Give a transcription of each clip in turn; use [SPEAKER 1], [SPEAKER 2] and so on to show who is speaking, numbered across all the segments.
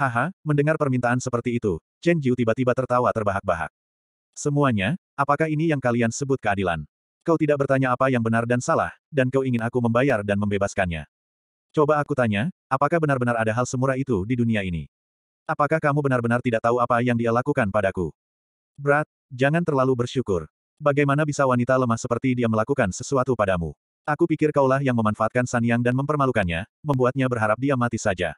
[SPEAKER 1] Haha, mendengar permintaan seperti itu, Chen Jiu tiba-tiba tertawa terbahak-bahak. Semuanya, apakah ini yang kalian sebut keadilan? Kau tidak bertanya apa yang benar dan salah, dan kau ingin aku membayar dan membebaskannya. Coba aku tanya, apakah benar-benar ada hal semurah itu di dunia ini? Apakah kamu benar-benar tidak tahu apa yang dia lakukan padaku? Brat, jangan terlalu bersyukur. Bagaimana bisa wanita lemah seperti dia melakukan sesuatu padamu? Aku pikir kaulah yang memanfaatkan Sanyang dan mempermalukannya, membuatnya berharap dia mati saja.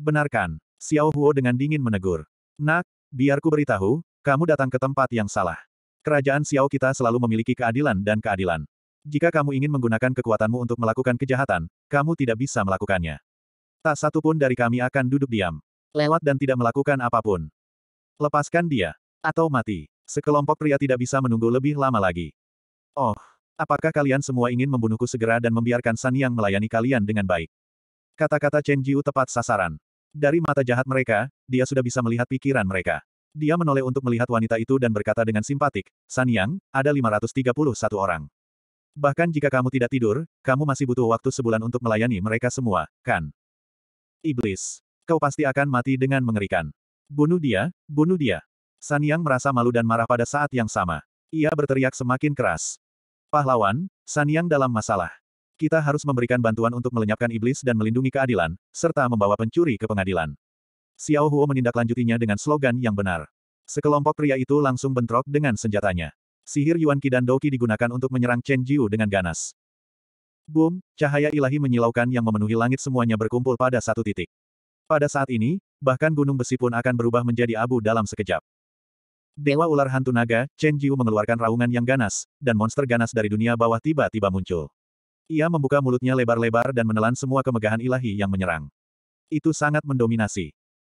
[SPEAKER 1] Benarkan. Xiao Huo dengan dingin menegur. Nak, biar ku beritahu, kamu datang ke tempat yang salah. Kerajaan Xiao kita selalu memiliki keadilan dan keadilan. Jika kamu ingin menggunakan kekuatanmu untuk melakukan kejahatan, kamu tidak bisa melakukannya. Tak satu pun dari kami akan duduk diam. Lewat dan tidak melakukan apapun. Lepaskan dia. Atau mati. Sekelompok pria tidak bisa menunggu lebih lama lagi. Oh, apakah kalian semua ingin membunuhku segera dan membiarkan San Yang melayani kalian dengan baik? Kata-kata Chen Jiu tepat sasaran. Dari mata jahat mereka, dia sudah bisa melihat pikiran mereka. Dia menoleh untuk melihat wanita itu dan berkata dengan simpatik, San Yang, ada 531 orang. Bahkan jika kamu tidak tidur, kamu masih butuh waktu sebulan untuk melayani mereka semua, kan? Iblis. Kau pasti akan mati dengan mengerikan. Bunuh dia, bunuh dia. San Yang merasa malu dan marah pada saat yang sama. Ia berteriak semakin keras. Pahlawan, San Yang dalam masalah. Kita harus memberikan bantuan untuk melenyapkan iblis dan melindungi keadilan, serta membawa pencuri ke pengadilan. Xiao Huo menindaklanjutinya dengan slogan yang benar. Sekelompok pria itu langsung bentrok dengan senjatanya. Sihir Yuan Qi dan Douqi digunakan untuk menyerang Chen Jiu dengan ganas. Boom, cahaya ilahi menyilaukan yang memenuhi langit semuanya berkumpul pada satu titik. Pada saat ini, bahkan gunung besi pun akan berubah menjadi abu dalam sekejap. Dewa ular hantu naga, Chen Jiu mengeluarkan raungan yang ganas, dan monster ganas dari dunia bawah tiba-tiba muncul. Ia membuka mulutnya lebar-lebar dan menelan semua kemegahan ilahi yang menyerang. Itu sangat mendominasi.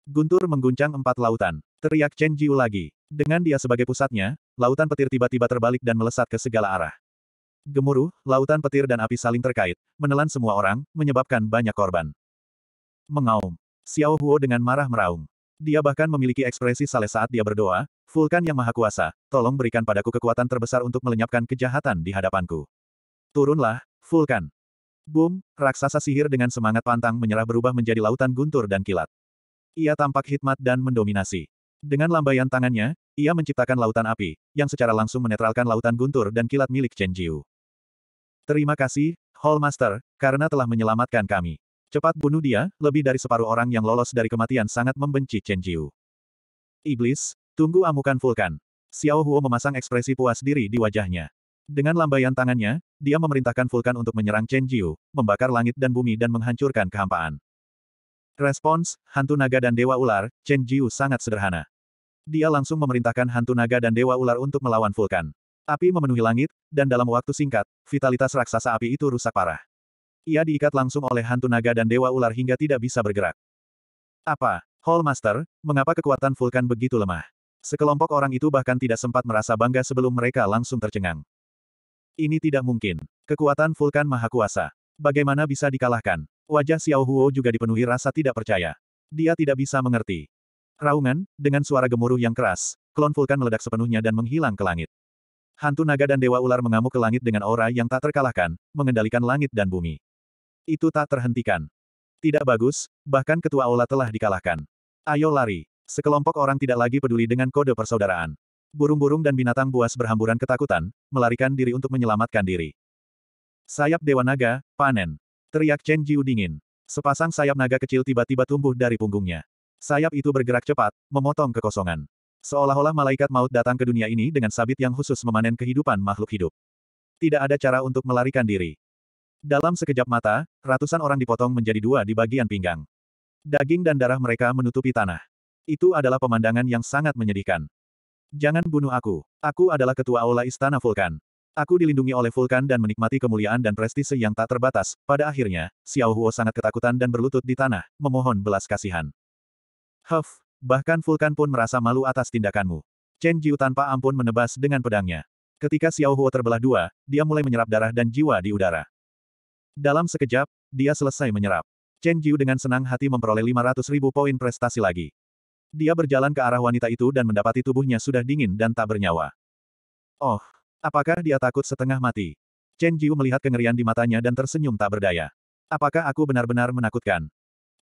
[SPEAKER 1] Guntur mengguncang empat lautan. Teriak Chen Jiu lagi. Dengan dia sebagai pusatnya, lautan petir tiba-tiba terbalik dan melesat ke segala arah. Gemuruh, lautan petir dan api saling terkait, menelan semua orang, menyebabkan banyak korban. Mengaum. Xiao Huo dengan marah meraung. Dia bahkan memiliki ekspresi saleh saat dia berdoa, Vulkan yang maha kuasa, tolong berikan padaku kekuatan terbesar untuk melenyapkan kejahatan di hadapanku. Turunlah, Vulkan. Boom, raksasa sihir dengan semangat pantang menyerah berubah menjadi lautan guntur dan kilat. Ia tampak hikmat dan mendominasi. Dengan lambaian tangannya, ia menciptakan lautan api, yang secara langsung menetralkan lautan guntur dan kilat milik Chen Jiu. Terima kasih, Hallmaster, karena telah menyelamatkan kami. Cepat bunuh dia, lebih dari separuh orang yang lolos dari kematian sangat membenci Chen Jiu. Iblis, tunggu amukan vulkan. Xiao Huo memasang ekspresi puas diri di wajahnya. Dengan lambaian tangannya, dia memerintahkan vulkan untuk menyerang Chen Jiu, membakar langit dan bumi dan menghancurkan kehampaan. Respons, hantu naga dan dewa ular, Chen Jiu sangat sederhana. Dia langsung memerintahkan hantu naga dan dewa ular untuk melawan vulkan. Api memenuhi langit, dan dalam waktu singkat, vitalitas raksasa api itu rusak parah. Ia diikat langsung oleh hantu naga dan dewa ular hingga tidak bisa bergerak. Apa, Hall Master, mengapa kekuatan vulkan begitu lemah? Sekelompok orang itu bahkan tidak sempat merasa bangga sebelum mereka langsung tercengang. Ini tidak mungkin. Kekuatan Vulkan Maha Kuasa. Bagaimana bisa dikalahkan? Wajah Xiao Huo juga dipenuhi rasa tidak percaya. Dia tidak bisa mengerti. Raungan, dengan suara gemuruh yang keras, klon Vulkan meledak sepenuhnya dan menghilang ke langit. Hantu naga dan dewa ular mengamuk ke langit dengan aura yang tak terkalahkan, mengendalikan langit dan bumi. Itu tak terhentikan. Tidak bagus, bahkan ketua aula telah dikalahkan. Ayo lari. Sekelompok orang tidak lagi peduli dengan kode persaudaraan burung-burung dan binatang buas berhamburan ketakutan, melarikan diri untuk menyelamatkan diri. Sayap Dewa Naga, panen. Teriak Chen Jiu dingin. Sepasang sayap naga kecil tiba-tiba tumbuh dari punggungnya. Sayap itu bergerak cepat, memotong kekosongan. Seolah-olah malaikat maut datang ke dunia ini dengan sabit yang khusus memanen kehidupan makhluk hidup. Tidak ada cara untuk melarikan diri. Dalam sekejap mata, ratusan orang dipotong menjadi dua di bagian pinggang. Daging dan darah mereka menutupi tanah. Itu adalah pemandangan yang sangat menyedihkan. Jangan bunuh aku. Aku adalah ketua aula istana Vulkan. Aku dilindungi oleh Vulkan dan menikmati kemuliaan dan prestise yang tak terbatas. Pada akhirnya, Xiao Huo sangat ketakutan dan berlutut di tanah, memohon belas kasihan. Huff, bahkan Vulkan pun merasa malu atas tindakanmu. Chen Jiu tanpa ampun menebas dengan pedangnya. Ketika Xiao Huo terbelah dua, dia mulai menyerap darah dan jiwa di udara. Dalam sekejap, dia selesai menyerap. Chen Jiu dengan senang hati memperoleh 500 ribu poin prestasi lagi. Dia berjalan ke arah wanita itu dan mendapati tubuhnya sudah dingin dan tak bernyawa. Oh, apakah dia takut setengah mati? Chen Jiu melihat kengerian di matanya dan tersenyum tak berdaya. Apakah aku benar-benar menakutkan?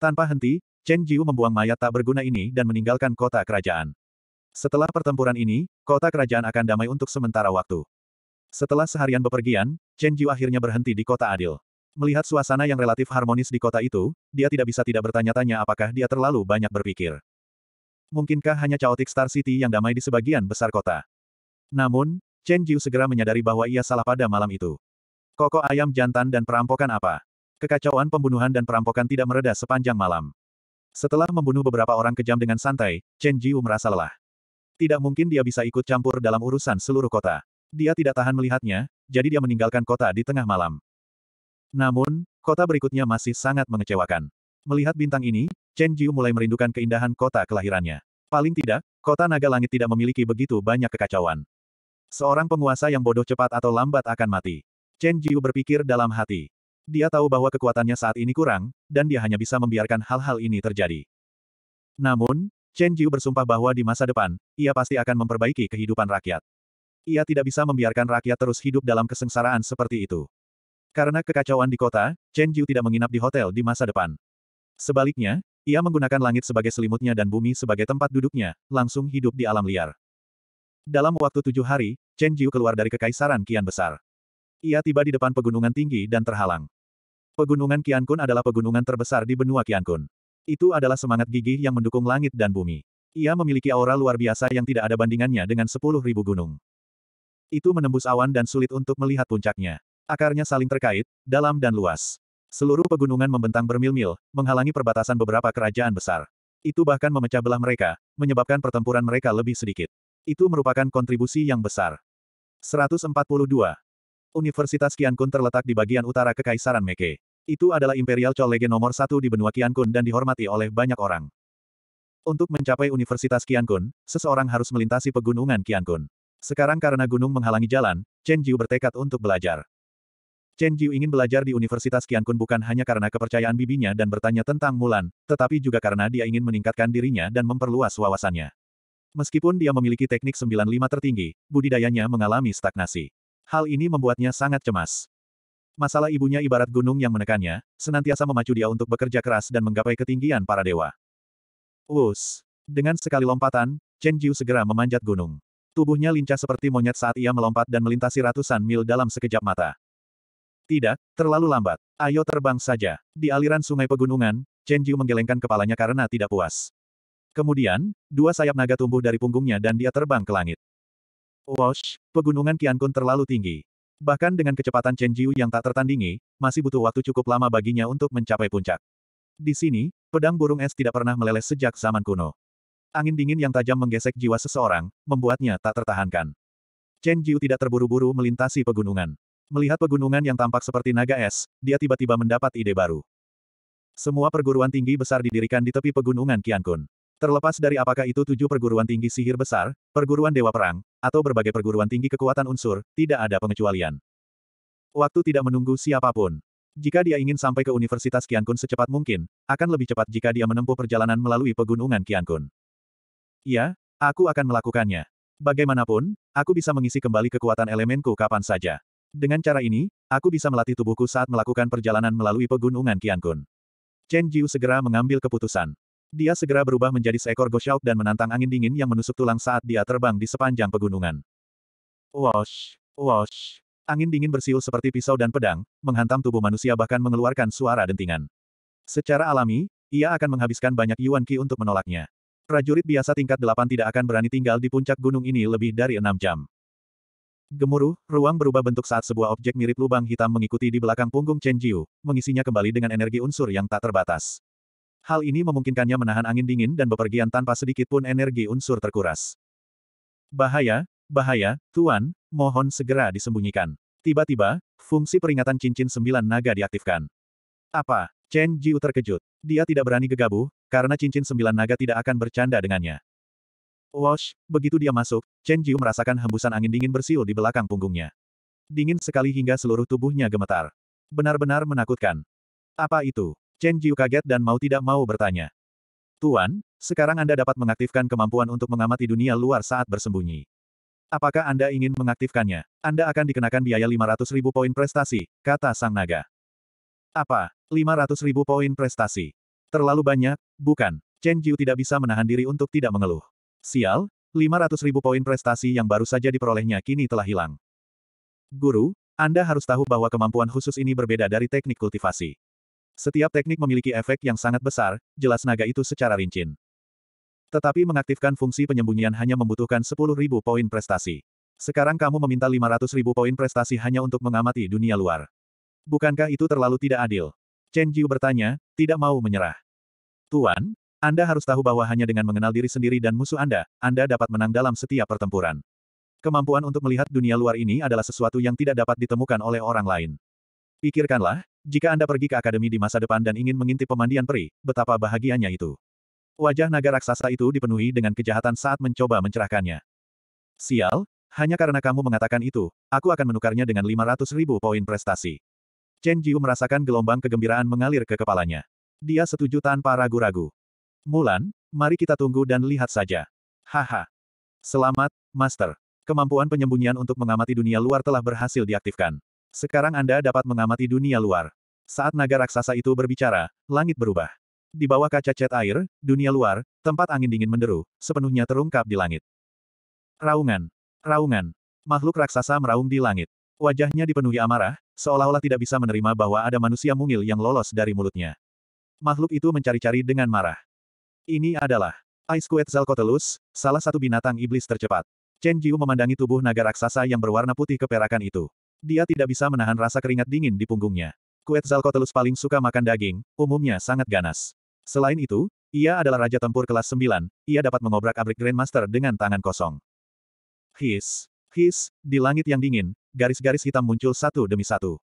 [SPEAKER 1] Tanpa henti, Chen Jiu membuang mayat tak berguna ini dan meninggalkan kota kerajaan. Setelah pertempuran ini, kota kerajaan akan damai untuk sementara waktu. Setelah seharian bepergian, Chen Jiu akhirnya berhenti di kota Adil. Melihat suasana yang relatif harmonis di kota itu, dia tidak bisa tidak bertanya-tanya apakah dia terlalu banyak berpikir mungkinkah hanya chaotic Star City yang damai di sebagian besar kota? Namun, Chen Jiu segera menyadari bahwa ia salah pada malam itu. Koko ayam jantan dan perampokan apa? Kekacauan pembunuhan dan perampokan tidak mereda sepanjang malam. Setelah membunuh beberapa orang kejam dengan santai, Chen Jiu merasa lelah. Tidak mungkin dia bisa ikut campur dalam urusan seluruh kota. Dia tidak tahan melihatnya, jadi dia meninggalkan kota di tengah malam. Namun, kota berikutnya masih sangat mengecewakan. Melihat bintang ini, Chen Jiu mulai merindukan keindahan kota kelahirannya. Paling tidak, kota naga langit tidak memiliki begitu banyak kekacauan. Seorang penguasa yang bodoh cepat atau lambat akan mati. Chen Jiu berpikir dalam hati. Dia tahu bahwa kekuatannya saat ini kurang, dan dia hanya bisa membiarkan hal-hal ini terjadi. Namun, Chen Jiu bersumpah bahwa di masa depan, ia pasti akan memperbaiki kehidupan rakyat. Ia tidak bisa membiarkan rakyat terus hidup dalam kesengsaraan seperti itu. Karena kekacauan di kota, Chen Jiu tidak menginap di hotel di masa depan. Sebaliknya, ia menggunakan langit sebagai selimutnya dan bumi sebagai tempat duduknya, langsung hidup di alam liar. Dalam waktu tujuh hari, Chen Jiu keluar dari kekaisaran Kian Besar. Ia tiba di depan pegunungan tinggi dan terhalang. Pegunungan Kian Kun adalah pegunungan terbesar di benua Kian Kun. Itu adalah semangat gigih yang mendukung langit dan bumi. Ia memiliki aura luar biasa yang tidak ada bandingannya dengan sepuluh ribu gunung. Itu menembus awan dan sulit untuk melihat puncaknya. Akarnya saling terkait, dalam dan luas. Seluruh pegunungan membentang bermil-mil, menghalangi perbatasan beberapa kerajaan besar. Itu bahkan memecah belah mereka, menyebabkan pertempuran mereka lebih sedikit. Itu merupakan kontribusi yang besar. 142. Universitas Qiankun terletak di bagian utara Kekaisaran Meke. Itu adalah Imperial College nomor satu di benua Qiankun dan dihormati oleh banyak orang. Untuk mencapai Universitas Qiankun, seseorang harus melintasi pegunungan Qiankun. Sekarang karena gunung menghalangi jalan, Chen Jiu bertekad untuk belajar. Chen Jiu ingin belajar di Universitas Qiankun bukan hanya karena kepercayaan bibinya dan bertanya tentang Mulan, tetapi juga karena dia ingin meningkatkan dirinya dan memperluas wawasannya. Meskipun dia memiliki teknik 95 tertinggi, budidayanya mengalami stagnasi. Hal ini membuatnya sangat cemas. Masalah ibunya ibarat gunung yang menekannya, senantiasa memacu dia untuk bekerja keras dan menggapai ketinggian para dewa. Us, Dengan sekali lompatan, Chen Jiu segera memanjat gunung. Tubuhnya lincah seperti monyet saat ia melompat dan melintasi ratusan mil dalam sekejap mata. Tidak, terlalu lambat. Ayo terbang saja. Di aliran sungai pegunungan, Chen Jiu menggelengkan kepalanya karena tidak puas. Kemudian, dua sayap naga tumbuh dari punggungnya dan dia terbang ke langit. Wosh, pegunungan Qiankun terlalu tinggi. Bahkan dengan kecepatan Chen Jiu yang tak tertandingi, masih butuh waktu cukup lama baginya untuk mencapai puncak. Di sini, pedang burung es tidak pernah meleleh sejak zaman kuno. Angin dingin yang tajam menggesek jiwa seseorang, membuatnya tak tertahankan. Chen Jiu tidak terburu-buru melintasi pegunungan. Melihat pegunungan yang tampak seperti naga es, dia tiba-tiba mendapat ide baru. Semua perguruan tinggi besar didirikan di tepi pegunungan Qiankun. Terlepas dari apakah itu tujuh perguruan tinggi sihir besar, perguruan dewa perang, atau berbagai perguruan tinggi kekuatan unsur, tidak ada pengecualian. Waktu tidak menunggu siapapun. Jika dia ingin sampai ke Universitas Qiankun secepat mungkin, akan lebih cepat jika dia menempuh perjalanan melalui pegunungan Qiankun. Ya, aku akan melakukannya. Bagaimanapun, aku bisa mengisi kembali kekuatan elemenku kapan saja. Dengan cara ini, aku bisa melatih tubuhku saat melakukan perjalanan melalui pegunungan Qiankun. Chen Jiu segera mengambil keputusan. Dia segera berubah menjadi seekor gosyauk dan menantang angin dingin yang menusuk tulang saat dia terbang di sepanjang pegunungan. Wash, wash. Angin dingin bersiul seperti pisau dan pedang, menghantam tubuh manusia bahkan mengeluarkan suara dentingan. Secara alami, ia akan menghabiskan banyak Yuan Qi untuk menolaknya. Prajurit biasa tingkat 8 tidak akan berani tinggal di puncak gunung ini lebih dari enam jam. Gemuruh, ruang berubah bentuk saat sebuah objek mirip lubang hitam mengikuti di belakang punggung Chen Jiu, mengisinya kembali dengan energi unsur yang tak terbatas. Hal ini memungkinkannya menahan angin dingin dan bepergian tanpa sedikit pun energi unsur terkuras. Bahaya, bahaya, Tuan, mohon segera disembunyikan. Tiba-tiba, fungsi peringatan cincin sembilan naga diaktifkan. Apa? Chen Jiu terkejut. Dia tidak berani gegabah, karena cincin sembilan naga tidak akan bercanda dengannya. Wash, begitu dia masuk, Chen Jiu merasakan hembusan angin dingin bersiul di belakang punggungnya. Dingin sekali hingga seluruh tubuhnya gemetar. Benar-benar menakutkan. Apa itu? Chen Jiu kaget dan mau tidak mau bertanya. Tuan, sekarang Anda dapat mengaktifkan kemampuan untuk mengamati dunia luar saat bersembunyi. Apakah Anda ingin mengaktifkannya? Anda akan dikenakan biaya 500 ribu poin prestasi, kata Sang Naga. Apa? 500 ribu poin prestasi. Terlalu banyak, bukan? Chen Jiu tidak bisa menahan diri untuk tidak mengeluh. Sial, 500 ribu poin prestasi yang baru saja diperolehnya kini telah hilang. Guru, Anda harus tahu bahwa kemampuan khusus ini berbeda dari teknik kultivasi. Setiap teknik memiliki efek yang sangat besar, jelas naga itu secara rinci. Tetapi mengaktifkan fungsi penyembunyian hanya membutuhkan 10.000 poin prestasi. Sekarang kamu meminta 500.000 poin prestasi hanya untuk mengamati dunia luar. Bukankah itu terlalu tidak adil? Chen Jiu bertanya, tidak mau menyerah. Tuan, anda harus tahu bahwa hanya dengan mengenal diri sendiri dan musuh Anda, Anda dapat menang dalam setiap pertempuran. Kemampuan untuk melihat dunia luar ini adalah sesuatu yang tidak dapat ditemukan oleh orang lain. Pikirkanlah, jika Anda pergi ke akademi di masa depan dan ingin mengintip pemandian peri, betapa bahagianya itu. Wajah naga raksasa itu dipenuhi dengan kejahatan saat mencoba mencerahkannya. Sial, hanya karena kamu mengatakan itu, aku akan menukarnya dengan 500 ribu poin prestasi. Chen Jiu merasakan gelombang kegembiraan mengalir ke kepalanya. Dia setuju tanpa ragu-ragu. Mulan, mari kita tunggu dan lihat saja. Haha. Selamat, Master. Kemampuan penyembunyian untuk mengamati dunia luar telah berhasil diaktifkan. Sekarang Anda dapat mengamati dunia luar. Saat naga raksasa itu berbicara, langit berubah. Di bawah kaca cat air, dunia luar, tempat angin dingin menderu, sepenuhnya terungkap di langit. Raungan. Raungan. Makhluk raksasa meraung di langit. Wajahnya dipenuhi amarah, seolah-olah tidak bisa menerima bahwa ada manusia mungil yang lolos dari mulutnya. Makhluk itu mencari-cari dengan marah. Ini adalah Ice Quetzalcoatlus, salah satu binatang iblis tercepat. Chen Jiu memandangi tubuh naga raksasa yang berwarna putih keperakan itu. Dia tidak bisa menahan rasa keringat dingin di punggungnya. Quetzalcoatlus paling suka makan daging, umumnya sangat ganas. Selain itu, ia adalah raja tempur kelas 9, ia dapat mengobrak-abrik Grandmaster dengan tangan kosong. His, his, di langit yang dingin, garis-garis hitam muncul satu demi satu.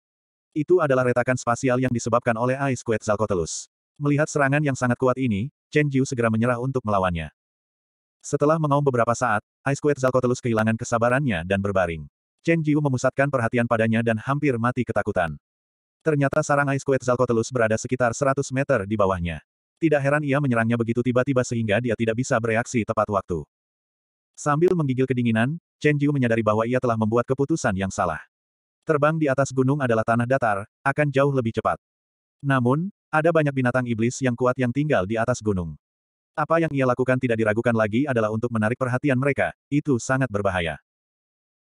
[SPEAKER 1] Itu adalah retakan spasial yang disebabkan oleh Ice Quetzalcoatlus. Melihat serangan yang sangat kuat ini, Chen Jiu segera menyerah untuk melawannya. Setelah mengaum beberapa saat, Ice Quake Zalkotelus kehilangan kesabarannya dan berbaring. Chen Jiu memusatkan perhatian padanya dan hampir mati ketakutan. Ternyata sarang Ice Quake Zalkotelus berada sekitar 100 meter di bawahnya. Tidak heran ia menyerangnya begitu tiba-tiba sehingga dia tidak bisa bereaksi tepat waktu. Sambil menggigil kedinginan, Chen Jiu menyadari bahwa ia telah membuat keputusan yang salah. Terbang di atas gunung adalah tanah datar, akan jauh lebih cepat. Namun, ada banyak binatang iblis yang kuat yang tinggal di atas gunung. Apa yang ia lakukan tidak diragukan lagi adalah untuk menarik perhatian mereka, itu sangat berbahaya.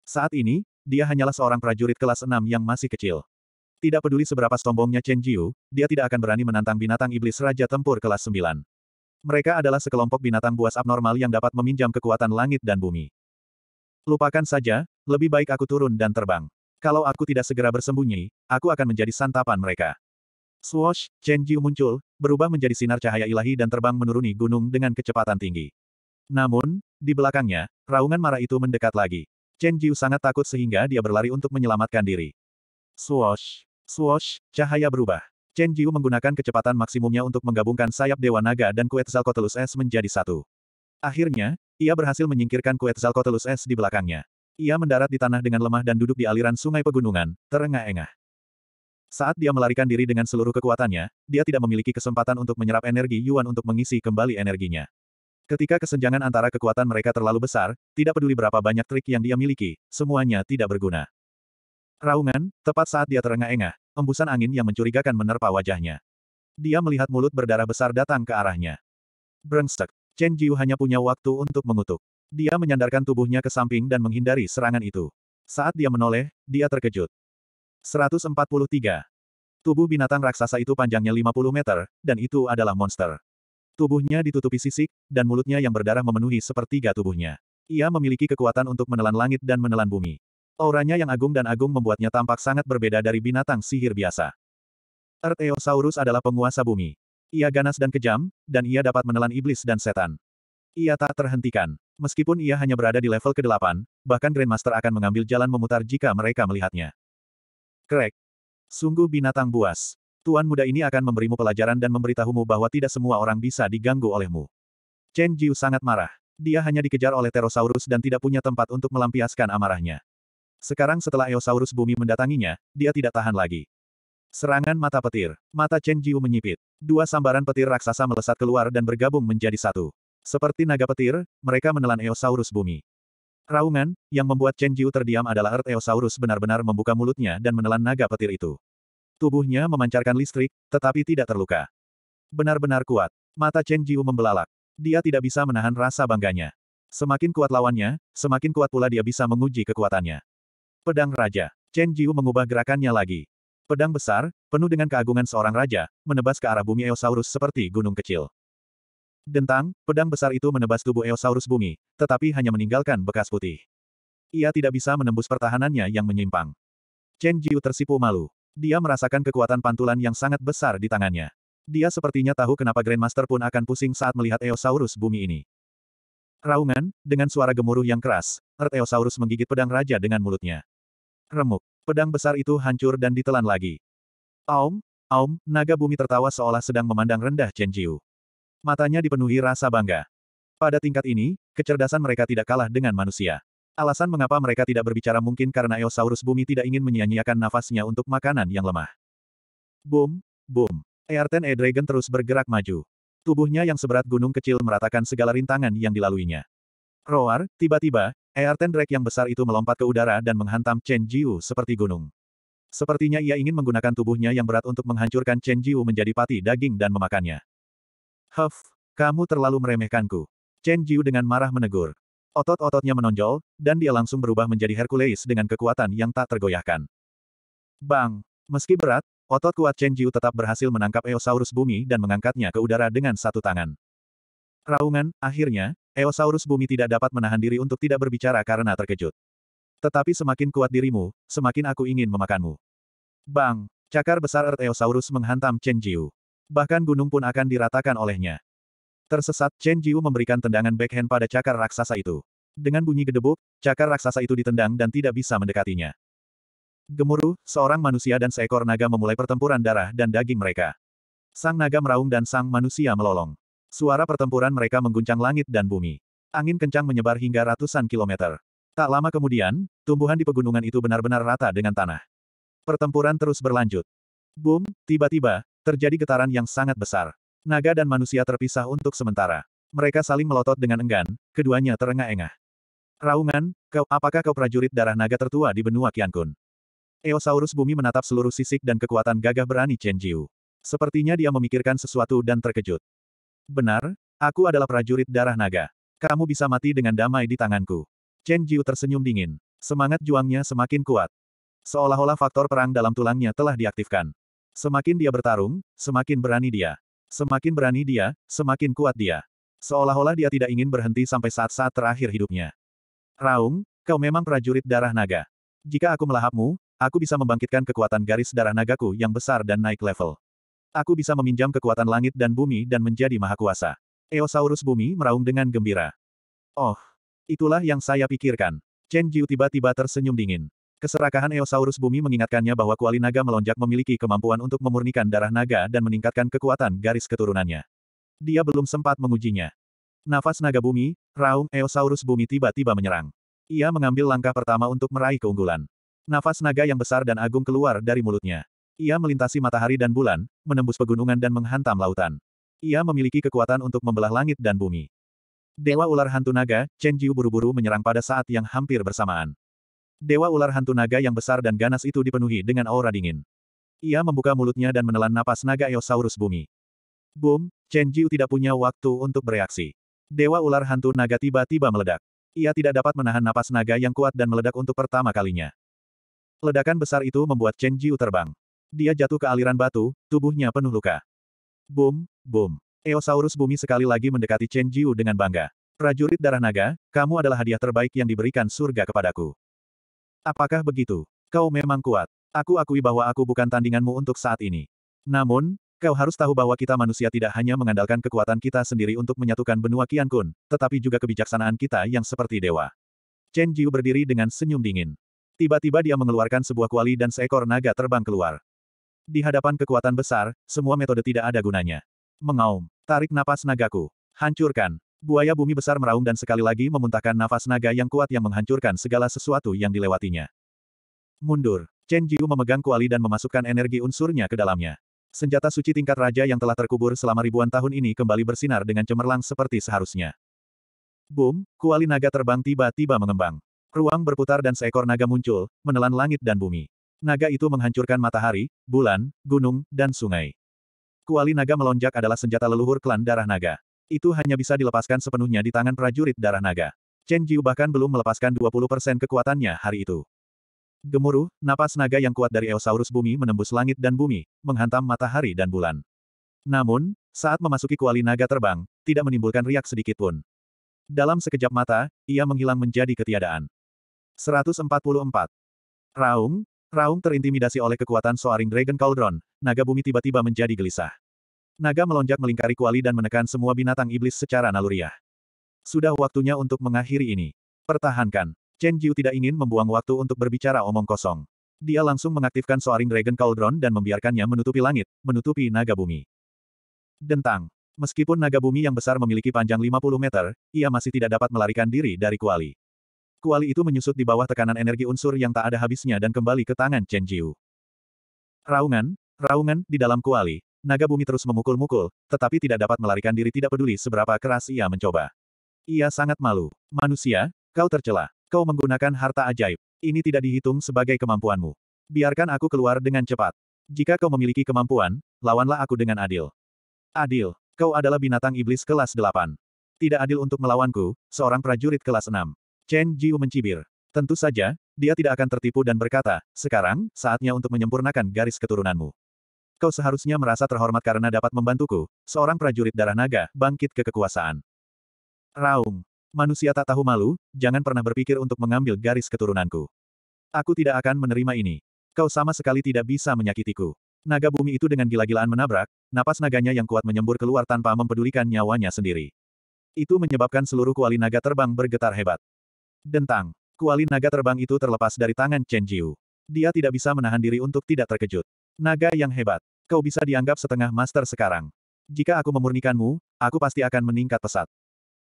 [SPEAKER 1] Saat ini, dia hanyalah seorang prajurit kelas 6 yang masih kecil. Tidak peduli seberapa sombongnya Chen Jiu, dia tidak akan berani menantang binatang iblis Raja Tempur kelas 9. Mereka adalah sekelompok binatang buas abnormal yang dapat meminjam kekuatan langit dan bumi. Lupakan saja, lebih baik aku turun dan terbang. Kalau aku tidak segera bersembunyi, aku akan menjadi santapan mereka. Swoosh, Chen Jiu muncul, berubah menjadi sinar cahaya ilahi dan terbang menuruni gunung dengan kecepatan tinggi. Namun, di belakangnya, raungan marah itu mendekat lagi. Chen Jiu sangat takut sehingga dia berlari untuk menyelamatkan diri. Swoosh, swoosh, cahaya berubah. Chen Jiu menggunakan kecepatan maksimumnya untuk menggabungkan sayap Dewa Naga dan Quetzalcoatlus S menjadi satu. Akhirnya, ia berhasil menyingkirkan Quetzalcoatlus S di belakangnya. Ia mendarat di tanah dengan lemah dan duduk di aliran sungai pegunungan, terengah-engah. Saat dia melarikan diri dengan seluruh kekuatannya, dia tidak memiliki kesempatan untuk menyerap energi Yuan untuk mengisi kembali energinya. Ketika kesenjangan antara kekuatan mereka terlalu besar, tidak peduli berapa banyak trik yang dia miliki, semuanya tidak berguna. Raungan, tepat saat dia terengah-engah, embusan angin yang mencurigakan menerpa wajahnya. Dia melihat mulut berdarah besar datang ke arahnya. Brengsek, Chen Jiu hanya punya waktu untuk mengutuk. Dia menyandarkan tubuhnya ke samping dan menghindari serangan itu. Saat dia menoleh, dia terkejut. 143. Tubuh binatang raksasa itu panjangnya 50 meter, dan itu adalah monster. Tubuhnya ditutupi sisik, dan mulutnya yang berdarah memenuhi sepertiga tubuhnya. Ia memiliki kekuatan untuk menelan langit dan menelan bumi. Auranya yang agung dan agung membuatnya tampak sangat berbeda dari binatang sihir biasa. Arteosaurus adalah penguasa bumi. Ia ganas dan kejam, dan ia dapat menelan iblis dan setan. Ia tak terhentikan. Meskipun ia hanya berada di level ke-8, bahkan Grandmaster akan mengambil jalan memutar jika mereka melihatnya. Krek. Sungguh binatang buas. Tuan muda ini akan memberimu pelajaran dan memberitahumu bahwa tidak semua orang bisa diganggu olehmu. Chen Jiu sangat marah. Dia hanya dikejar oleh Terosaurus dan tidak punya tempat untuk melampiaskan amarahnya. Sekarang setelah Eosaurus bumi mendatanginya, dia tidak tahan lagi. Serangan mata petir. Mata Chen Jiu menyipit. Dua sambaran petir raksasa melesat keluar dan bergabung menjadi satu. Seperti naga petir, mereka menelan Eosaurus bumi. Raungan, yang membuat Chen Jiu terdiam adalah Eosaurus benar-benar membuka mulutnya dan menelan naga petir itu. Tubuhnya memancarkan listrik, tetapi tidak terluka. Benar-benar kuat. Mata Chen Jiu membelalak. Dia tidak bisa menahan rasa bangganya. Semakin kuat lawannya, semakin kuat pula dia bisa menguji kekuatannya. Pedang Raja. Chen Jiu mengubah gerakannya lagi. Pedang besar, penuh dengan keagungan seorang raja, menebas ke arah bumi Eosaurus seperti gunung kecil. Dentang, pedang besar itu menebas tubuh Eosaurus bumi, tetapi hanya meninggalkan bekas putih. Ia tidak bisa menembus pertahanannya yang menyimpang. Chen Jiu tersipu malu. Dia merasakan kekuatan pantulan yang sangat besar di tangannya. Dia sepertinya tahu kenapa Grandmaster pun akan pusing saat melihat Eosaurus bumi ini. Raungan, dengan suara gemuruh yang keras, Earth Eosaurus menggigit pedang raja dengan mulutnya. Remuk. Pedang besar itu hancur dan ditelan lagi. Aum, aum, naga bumi tertawa seolah sedang memandang rendah Chen Jiu. Matanya dipenuhi rasa bangga. Pada tingkat ini, kecerdasan mereka tidak kalah dengan manusia. Alasan mengapa mereka tidak berbicara mungkin karena Eosaurus bumi tidak ingin menyia-nyiakan nafasnya untuk makanan yang lemah. Boom, boom. Earten E. Dragon terus bergerak maju. Tubuhnya yang seberat gunung kecil meratakan segala rintangan yang dilaluinya. Roar, tiba-tiba, Earten Drake yang besar itu melompat ke udara dan menghantam Chen Jiu seperti gunung. Sepertinya ia ingin menggunakan tubuhnya yang berat untuk menghancurkan Chen Jiu menjadi pati daging dan memakannya. Huff, kamu terlalu meremehkanku. Chen Jiu dengan marah menegur. Otot-ototnya menonjol, dan dia langsung berubah menjadi Hercules dengan kekuatan yang tak tergoyahkan. Bang! Meski berat, otot kuat Chen Jiu tetap berhasil menangkap Eosaurus bumi dan mengangkatnya ke udara dengan satu tangan. Raungan, akhirnya, Eosaurus bumi tidak dapat menahan diri untuk tidak berbicara karena terkejut. Tetapi semakin kuat dirimu, semakin aku ingin memakanmu. Bang! Cakar besar Earth Eosaurus menghantam Chen Jiu bahkan gunung pun akan diratakan olehnya. Tersesat, Chen Jiu memberikan tendangan backhand pada cakar raksasa itu. Dengan bunyi gedebuk, cakar raksasa itu ditendang dan tidak bisa mendekatinya. Gemuruh, seorang manusia dan seekor naga memulai pertempuran darah dan daging mereka. Sang naga meraung dan sang manusia melolong. Suara pertempuran mereka mengguncang langit dan bumi. Angin kencang menyebar hingga ratusan kilometer. Tak lama kemudian, tumbuhan di pegunungan itu benar-benar rata dengan tanah. Pertempuran terus berlanjut. Boom, tiba-tiba, Terjadi getaran yang sangat besar. Naga dan manusia terpisah untuk sementara. Mereka saling melotot dengan enggan, keduanya terengah-engah. Raungan, kau, apakah kau prajurit darah naga tertua di benua Kiankun? Eosaurus bumi menatap seluruh sisik dan kekuatan gagah berani Chen Jiu. Sepertinya dia memikirkan sesuatu dan terkejut. Benar, aku adalah prajurit darah naga. Kamu bisa mati dengan damai di tanganku. Chen Jiu tersenyum dingin. Semangat juangnya semakin kuat. Seolah-olah faktor perang dalam tulangnya telah diaktifkan. Semakin dia bertarung, semakin berani dia. Semakin berani dia, semakin kuat dia. Seolah-olah dia tidak ingin berhenti sampai saat-saat terakhir hidupnya. Raung, kau memang prajurit darah naga. Jika aku melahapmu, aku bisa membangkitkan kekuatan garis darah nagaku yang besar dan naik level. Aku bisa meminjam kekuatan langit dan bumi dan menjadi maha kuasa. Eosaurus bumi meraung dengan gembira. Oh, itulah yang saya pikirkan. Chen Jiu tiba-tiba tersenyum dingin. Keserakahan Eosaurus bumi mengingatkannya bahwa kuali naga melonjak memiliki kemampuan untuk memurnikan darah naga dan meningkatkan kekuatan garis keturunannya. Dia belum sempat mengujinya. Nafas naga bumi, raung Eosaurus bumi tiba-tiba menyerang. Ia mengambil langkah pertama untuk meraih keunggulan. Nafas naga yang besar dan agung keluar dari mulutnya. Ia melintasi matahari dan bulan, menembus pegunungan dan menghantam lautan. Ia memiliki kekuatan untuk membelah langit dan bumi. Dewa ular hantu naga, Chen Jiu buru-buru menyerang pada saat yang hampir bersamaan. Dewa ular hantu naga yang besar dan ganas itu dipenuhi dengan aura dingin. Ia membuka mulutnya dan menelan napas naga Eosaurus bumi. Boom, Chen Jiu tidak punya waktu untuk bereaksi. Dewa ular hantu naga tiba-tiba meledak. Ia tidak dapat menahan napas naga yang kuat dan meledak untuk pertama kalinya. Ledakan besar itu membuat Chen Jiu terbang. Dia jatuh ke aliran batu, tubuhnya penuh luka. Boom, boom. Eosaurus bumi sekali lagi mendekati Chen Jiu dengan bangga. Prajurit darah naga, kamu adalah hadiah terbaik yang diberikan surga kepadaku. Apakah begitu? Kau memang kuat. Aku akui bahwa aku bukan tandinganmu untuk saat ini. Namun, kau harus tahu bahwa kita manusia tidak hanya mengandalkan kekuatan kita sendiri untuk menyatukan benua Qian Kun, tetapi juga kebijaksanaan kita yang seperti dewa. Chen Jiu berdiri dengan senyum dingin. Tiba-tiba dia mengeluarkan sebuah kuali dan seekor naga terbang keluar. Di hadapan kekuatan besar, semua metode tidak ada gunanya. Mengaum. Tarik napas nagaku. Hancurkan. Buaya bumi besar meraung dan sekali lagi memuntahkan nafas naga yang kuat yang menghancurkan segala sesuatu yang dilewatinya. Mundur. Chen Jiu memegang kuali dan memasukkan energi unsurnya ke dalamnya. Senjata suci tingkat raja yang telah terkubur selama ribuan tahun ini kembali bersinar dengan cemerlang seperti seharusnya. Boom, kuali naga terbang tiba-tiba mengembang. Ruang berputar dan seekor naga muncul, menelan langit dan bumi. Naga itu menghancurkan matahari, bulan, gunung, dan sungai. Kuali naga melonjak adalah senjata leluhur klan darah naga itu hanya bisa dilepaskan sepenuhnya di tangan prajurit darah naga. Chen Jiu bahkan belum melepaskan 20% kekuatannya hari itu. Gemuruh, napas naga yang kuat dari Eosaurus bumi menembus langit dan bumi, menghantam matahari dan bulan. Namun, saat memasuki kuali naga terbang, tidak menimbulkan riak sedikit pun. Dalam sekejap mata, ia menghilang menjadi ketiadaan. 144. Raung, Raung terintimidasi oleh kekuatan Soaring Dragon Cauldron, naga bumi tiba-tiba menjadi gelisah. Naga melonjak melingkari kuali dan menekan semua binatang iblis secara naluriah. Sudah waktunya untuk mengakhiri ini. Pertahankan. Chen Jiu tidak ingin membuang waktu untuk berbicara omong kosong. Dia langsung mengaktifkan Soaring Dragon Cauldron dan membiarkannya menutupi langit, menutupi naga bumi. Dentang. Meskipun naga bumi yang besar memiliki panjang 50 meter, ia masih tidak dapat melarikan diri dari kuali. Kuali itu menyusut di bawah tekanan energi unsur yang tak ada habisnya dan kembali ke tangan Chen Jiu. Raungan, raungan, di dalam kuali, Naga bumi terus memukul-mukul, tetapi tidak dapat melarikan diri tidak peduli seberapa keras ia mencoba. Ia sangat malu. Manusia, kau tercela. Kau menggunakan harta ajaib. Ini tidak dihitung sebagai kemampuanmu. Biarkan aku keluar dengan cepat. Jika kau memiliki kemampuan, lawanlah aku dengan adil. Adil, kau adalah binatang iblis kelas 8. Tidak adil untuk melawanku, seorang prajurit kelas 6. Chen Jiu mencibir. Tentu saja, dia tidak akan tertipu dan berkata, sekarang, saatnya untuk menyempurnakan garis keturunanmu. Kau seharusnya merasa terhormat karena dapat membantuku, seorang prajurit darah naga, bangkit ke kekuasaan. Raung. Manusia tak tahu malu, jangan pernah berpikir untuk mengambil garis keturunanku. Aku tidak akan menerima ini. Kau sama sekali tidak bisa menyakitiku. Naga bumi itu dengan gila-gilaan menabrak, napas naganya yang kuat menyembur keluar tanpa mempedulikan nyawanya sendiri. Itu menyebabkan seluruh kuali naga terbang bergetar hebat. Dentang. Kuali naga terbang itu terlepas dari tangan Chen Jiu. Dia tidak bisa menahan diri untuk tidak terkejut. Naga yang hebat. Kau bisa dianggap setengah master sekarang. Jika aku memurnikanmu, aku pasti akan meningkat pesat.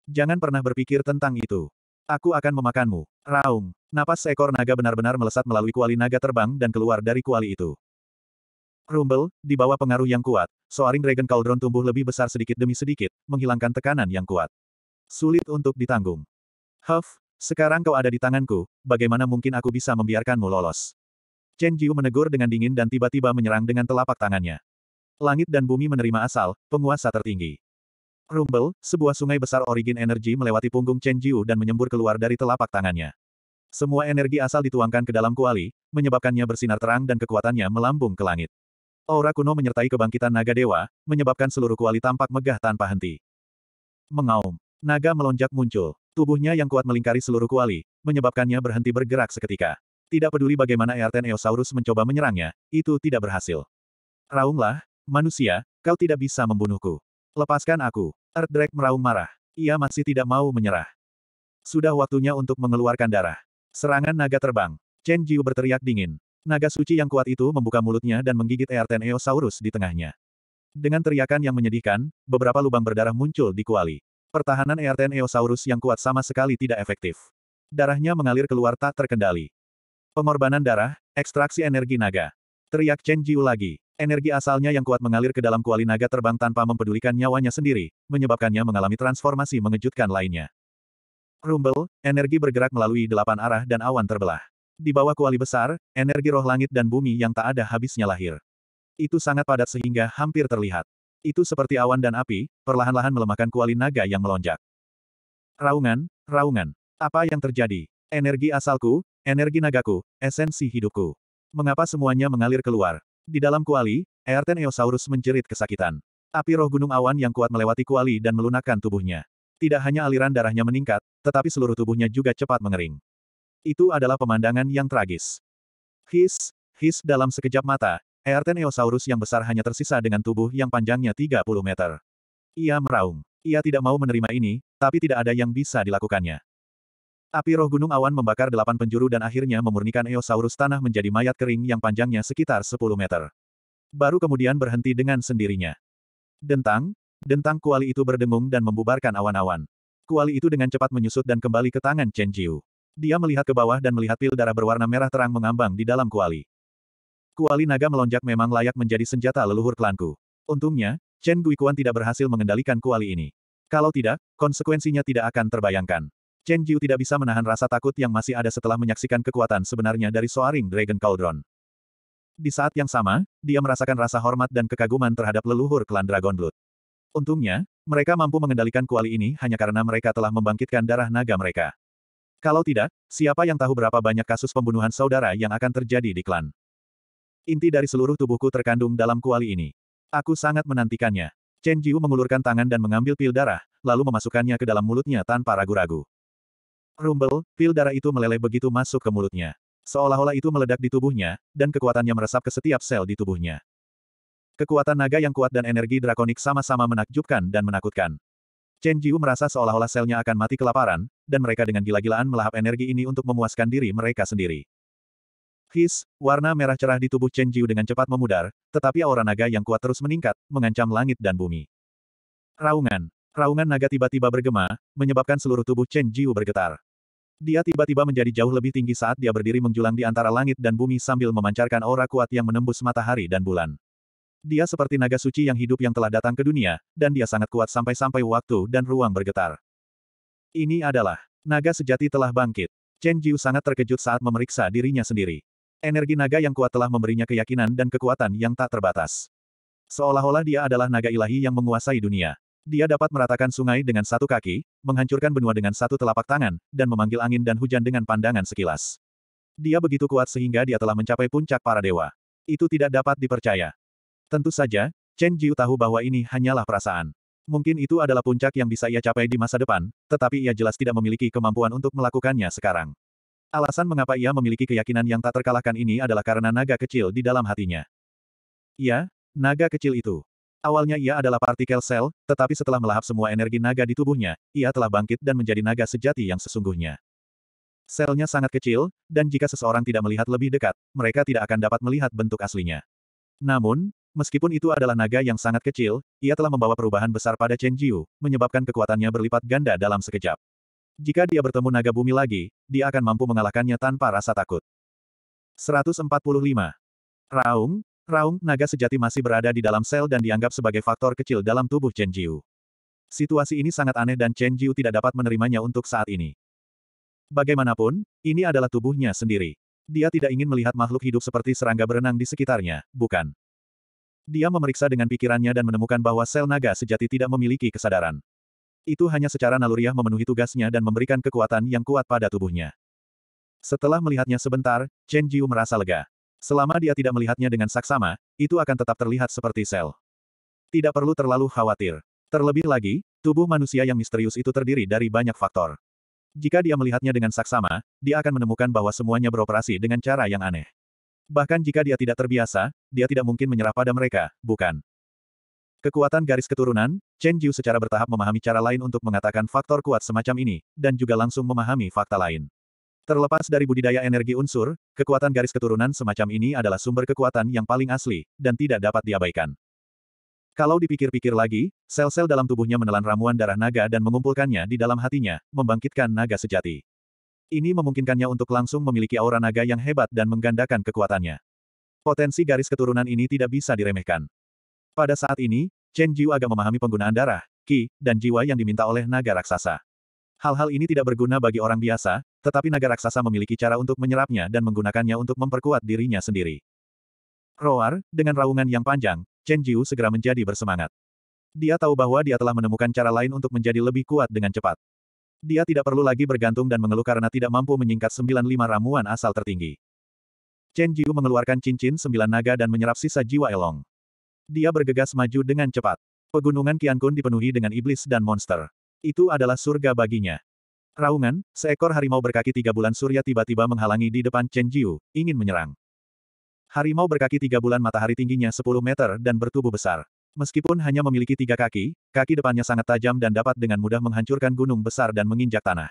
[SPEAKER 1] Jangan pernah berpikir tentang itu. Aku akan memakanmu. Raung. Napas seekor naga benar-benar melesat melalui kuali naga terbang dan keluar dari kuali itu. Rumble, di bawah pengaruh yang kuat, Soaring Dragon Cauldron tumbuh lebih besar sedikit demi sedikit, menghilangkan tekanan yang kuat. Sulit untuk ditanggung. Huff, sekarang kau ada di tanganku, bagaimana mungkin aku bisa membiarkanmu lolos? Chen Jiu menegur dengan dingin dan tiba-tiba menyerang dengan telapak tangannya. Langit dan bumi menerima asal, penguasa tertinggi. Rumble, sebuah sungai besar origin energi melewati punggung Chen Jiu dan menyembur keluar dari telapak tangannya. Semua energi asal dituangkan ke dalam kuali, menyebabkannya bersinar terang dan kekuatannya melambung ke langit. Aura kuno menyertai kebangkitan naga dewa, menyebabkan seluruh kuali tampak megah tanpa henti. Mengaum. Naga melonjak muncul. Tubuhnya yang kuat melingkari seluruh kuali, menyebabkannya berhenti bergerak seketika. Tidak peduli bagaimana Eosaurus mencoba menyerangnya, itu tidak berhasil. Raunglah, manusia, kau tidak bisa membunuhku. Lepaskan aku. Erdrek meraung marah. Ia masih tidak mau menyerah. Sudah waktunya untuk mengeluarkan darah. Serangan naga terbang. Chen Jiu berteriak dingin. Naga suci yang kuat itu membuka mulutnya dan menggigit Eosaurus di tengahnya. Dengan teriakan yang menyedihkan, beberapa lubang berdarah muncul di kuali. Pertahanan Eosaurus yang kuat sama sekali tidak efektif. Darahnya mengalir keluar tak terkendali. Pengorbanan darah, ekstraksi energi naga. Teriak Chen Jiu lagi. Energi asalnya yang kuat mengalir ke dalam kuali naga terbang tanpa mempedulikan nyawanya sendiri, menyebabkannya mengalami transformasi mengejutkan lainnya. Rumble, energi bergerak melalui delapan arah dan awan terbelah. Di bawah kuali besar, energi roh langit dan bumi yang tak ada habisnya lahir. Itu sangat padat sehingga hampir terlihat. Itu seperti awan dan api, perlahan-lahan melemahkan kuali naga yang melonjak. Raungan, raungan. Apa yang terjadi? Energi asalku, energi nagaku, esensi hidupku. Mengapa semuanya mengalir keluar? Di dalam kuali, Eosaurus menjerit kesakitan. Api roh gunung awan yang kuat melewati kuali dan melunakkan tubuhnya. Tidak hanya aliran darahnya meningkat, tetapi seluruh tubuhnya juga cepat mengering. Itu adalah pemandangan yang tragis. His, his dalam sekejap mata, Eosaurus yang besar hanya tersisa dengan tubuh yang panjangnya 30 meter. Ia meraung. Ia tidak mau menerima ini, tapi tidak ada yang bisa dilakukannya. Api roh gunung awan membakar delapan penjuru dan akhirnya memurnikan Eosaurus tanah menjadi mayat kering yang panjangnya sekitar 10 meter. Baru kemudian berhenti dengan sendirinya. Dentang, dentang kuali itu berdengung dan membubarkan awan-awan. Kuali itu dengan cepat menyusut dan kembali ke tangan Chen Jiu. Dia melihat ke bawah dan melihat pil darah berwarna merah terang mengambang di dalam kuali. Kuali naga melonjak memang layak menjadi senjata leluhur klanku. Untungnya, Chen Guikuan tidak berhasil mengendalikan kuali ini. Kalau tidak, konsekuensinya tidak akan terbayangkan. Chen Jiu tidak bisa menahan rasa takut yang masih ada setelah menyaksikan kekuatan sebenarnya dari Soaring Dragon Cauldron. Di saat yang sama, dia merasakan rasa hormat dan kekaguman terhadap leluhur klan Dragon Blood. Untungnya, mereka mampu mengendalikan kuali ini hanya karena mereka telah membangkitkan darah naga mereka. Kalau tidak, siapa yang tahu berapa banyak kasus pembunuhan saudara yang akan terjadi di klan. Inti dari seluruh tubuhku terkandung dalam kuali ini. Aku sangat menantikannya. Chen Jiu mengulurkan tangan dan mengambil pil darah, lalu memasukkannya ke dalam mulutnya tanpa ragu-ragu. Rumble, pil darah itu meleleh begitu masuk ke mulutnya. Seolah-olah itu meledak di tubuhnya, dan kekuatannya meresap ke setiap sel di tubuhnya. Kekuatan naga yang kuat dan energi drakonik sama-sama menakjubkan dan menakutkan. Chen Jiu merasa seolah-olah selnya akan mati kelaparan, dan mereka dengan gila-gilaan melahap energi ini untuk memuaskan diri mereka sendiri. His, warna merah cerah di tubuh Chen Jiu dengan cepat memudar, tetapi aura naga yang kuat terus meningkat, mengancam langit dan bumi. Raungan. Raungan naga tiba-tiba bergema, menyebabkan seluruh tubuh Chen Jiu bergetar. Dia tiba-tiba menjadi jauh lebih tinggi saat dia berdiri menjulang di antara langit dan bumi sambil memancarkan aura kuat yang menembus matahari dan bulan. Dia seperti naga suci yang hidup yang telah datang ke dunia, dan dia sangat kuat sampai-sampai waktu dan ruang bergetar. Ini adalah naga sejati telah bangkit. Chen Jiu sangat terkejut saat memeriksa dirinya sendiri. Energi naga yang kuat telah memberinya keyakinan dan kekuatan yang tak terbatas. Seolah-olah dia adalah naga ilahi yang menguasai dunia. Dia dapat meratakan sungai dengan satu kaki, menghancurkan benua dengan satu telapak tangan, dan memanggil angin dan hujan dengan pandangan sekilas. Dia begitu kuat sehingga dia telah mencapai puncak para dewa. Itu tidak dapat dipercaya. Tentu saja, Chen Jiu tahu bahwa ini hanyalah perasaan. Mungkin itu adalah puncak yang bisa ia capai di masa depan, tetapi ia jelas tidak memiliki kemampuan untuk melakukannya sekarang. Alasan mengapa ia memiliki keyakinan yang tak terkalahkan ini adalah karena naga kecil di dalam hatinya. Ya, naga kecil itu, Awalnya ia adalah partikel sel, tetapi setelah melahap semua energi naga di tubuhnya, ia telah bangkit dan menjadi naga sejati yang sesungguhnya. Selnya sangat kecil, dan jika seseorang tidak melihat lebih dekat, mereka tidak akan dapat melihat bentuk aslinya. Namun, meskipun itu adalah naga yang sangat kecil, ia telah membawa perubahan besar pada Chen Jiu, menyebabkan kekuatannya berlipat ganda dalam sekejap. Jika dia bertemu naga bumi lagi, dia akan mampu mengalahkannya tanpa rasa takut. 145. Raung, Raung, naga sejati masih berada di dalam sel dan dianggap sebagai faktor kecil dalam tubuh Chen Jiu. Situasi ini sangat aneh dan Chen Jiu tidak dapat menerimanya untuk saat ini. Bagaimanapun, ini adalah tubuhnya sendiri. Dia tidak ingin melihat makhluk hidup seperti serangga berenang di sekitarnya, bukan? Dia memeriksa dengan pikirannya dan menemukan bahwa sel naga sejati tidak memiliki kesadaran. Itu hanya secara naluriah memenuhi tugasnya dan memberikan kekuatan yang kuat pada tubuhnya. Setelah melihatnya sebentar, Chen Jiu merasa lega. Selama dia tidak melihatnya dengan saksama, itu akan tetap terlihat seperti sel. Tidak perlu terlalu khawatir. Terlebih lagi, tubuh manusia yang misterius itu terdiri dari banyak faktor. Jika dia melihatnya dengan saksama, dia akan menemukan bahwa semuanya beroperasi dengan cara yang aneh. Bahkan jika dia tidak terbiasa, dia tidak mungkin menyerah pada mereka, bukan? Kekuatan garis keturunan, Chen Jiu secara bertahap memahami cara lain untuk mengatakan faktor kuat semacam ini, dan juga langsung memahami fakta lain. Terlepas dari budidaya energi unsur, kekuatan garis keturunan semacam ini adalah sumber kekuatan yang paling asli, dan tidak dapat diabaikan. Kalau dipikir-pikir lagi, sel-sel dalam tubuhnya menelan ramuan darah naga dan mengumpulkannya di dalam hatinya, membangkitkan naga sejati. Ini memungkinkannya untuk langsung memiliki aura naga yang hebat dan menggandakan kekuatannya. Potensi garis keturunan ini tidak bisa diremehkan. Pada saat ini, Chen Jiu agak memahami penggunaan darah, ki, dan jiwa yang diminta oleh naga raksasa. Hal-hal ini tidak berguna bagi orang biasa, tetapi naga raksasa memiliki cara untuk menyerapnya dan menggunakannya untuk memperkuat dirinya sendiri. Roar, dengan raungan yang panjang, Chen Jiu segera menjadi bersemangat. Dia tahu bahwa dia telah menemukan cara lain untuk menjadi lebih kuat dengan cepat. Dia tidak perlu lagi bergantung dan mengeluh karena tidak mampu menyingkat sembilan lima ramuan asal tertinggi. Chen Jiu mengeluarkan cincin sembilan naga dan menyerap sisa jiwa Elong. Dia bergegas maju dengan cepat. Pegunungan Qiankun dipenuhi dengan iblis dan monster. Itu adalah surga baginya. Raungan, seekor harimau berkaki tiga bulan surya tiba-tiba menghalangi di depan Chen Jiu, ingin menyerang. Harimau berkaki tiga bulan matahari tingginya 10 meter dan bertubuh besar. Meskipun hanya memiliki tiga kaki, kaki depannya sangat tajam dan dapat dengan mudah menghancurkan gunung besar dan menginjak tanah.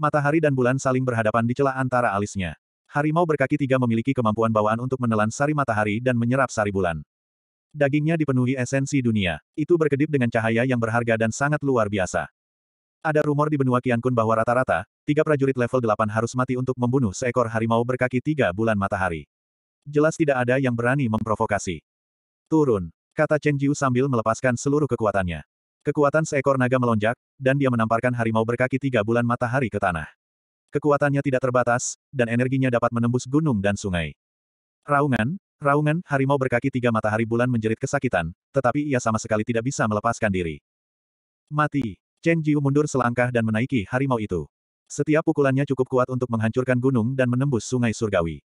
[SPEAKER 1] Matahari dan bulan saling berhadapan di celah antara alisnya. Harimau berkaki tiga memiliki kemampuan bawaan untuk menelan sari matahari dan menyerap sari bulan. Dagingnya dipenuhi esensi dunia. Itu berkedip dengan cahaya yang berharga dan sangat luar biasa. Ada rumor di benua Kian Kun bahwa rata-rata, tiga prajurit level 8 harus mati untuk membunuh seekor harimau berkaki tiga bulan matahari. Jelas tidak ada yang berani memprovokasi. Turun, kata Chen Jiu sambil melepaskan seluruh kekuatannya. Kekuatan seekor naga melonjak, dan dia menamparkan harimau berkaki tiga bulan matahari ke tanah. Kekuatannya tidak terbatas, dan energinya dapat menembus gunung dan sungai. Raungan, raungan, harimau berkaki tiga matahari bulan menjerit kesakitan, tetapi ia sama sekali tidak bisa melepaskan diri. Mati, Chen Jiu mundur selangkah dan menaiki harimau itu. Setiap pukulannya cukup kuat untuk menghancurkan gunung dan menembus sungai surgawi.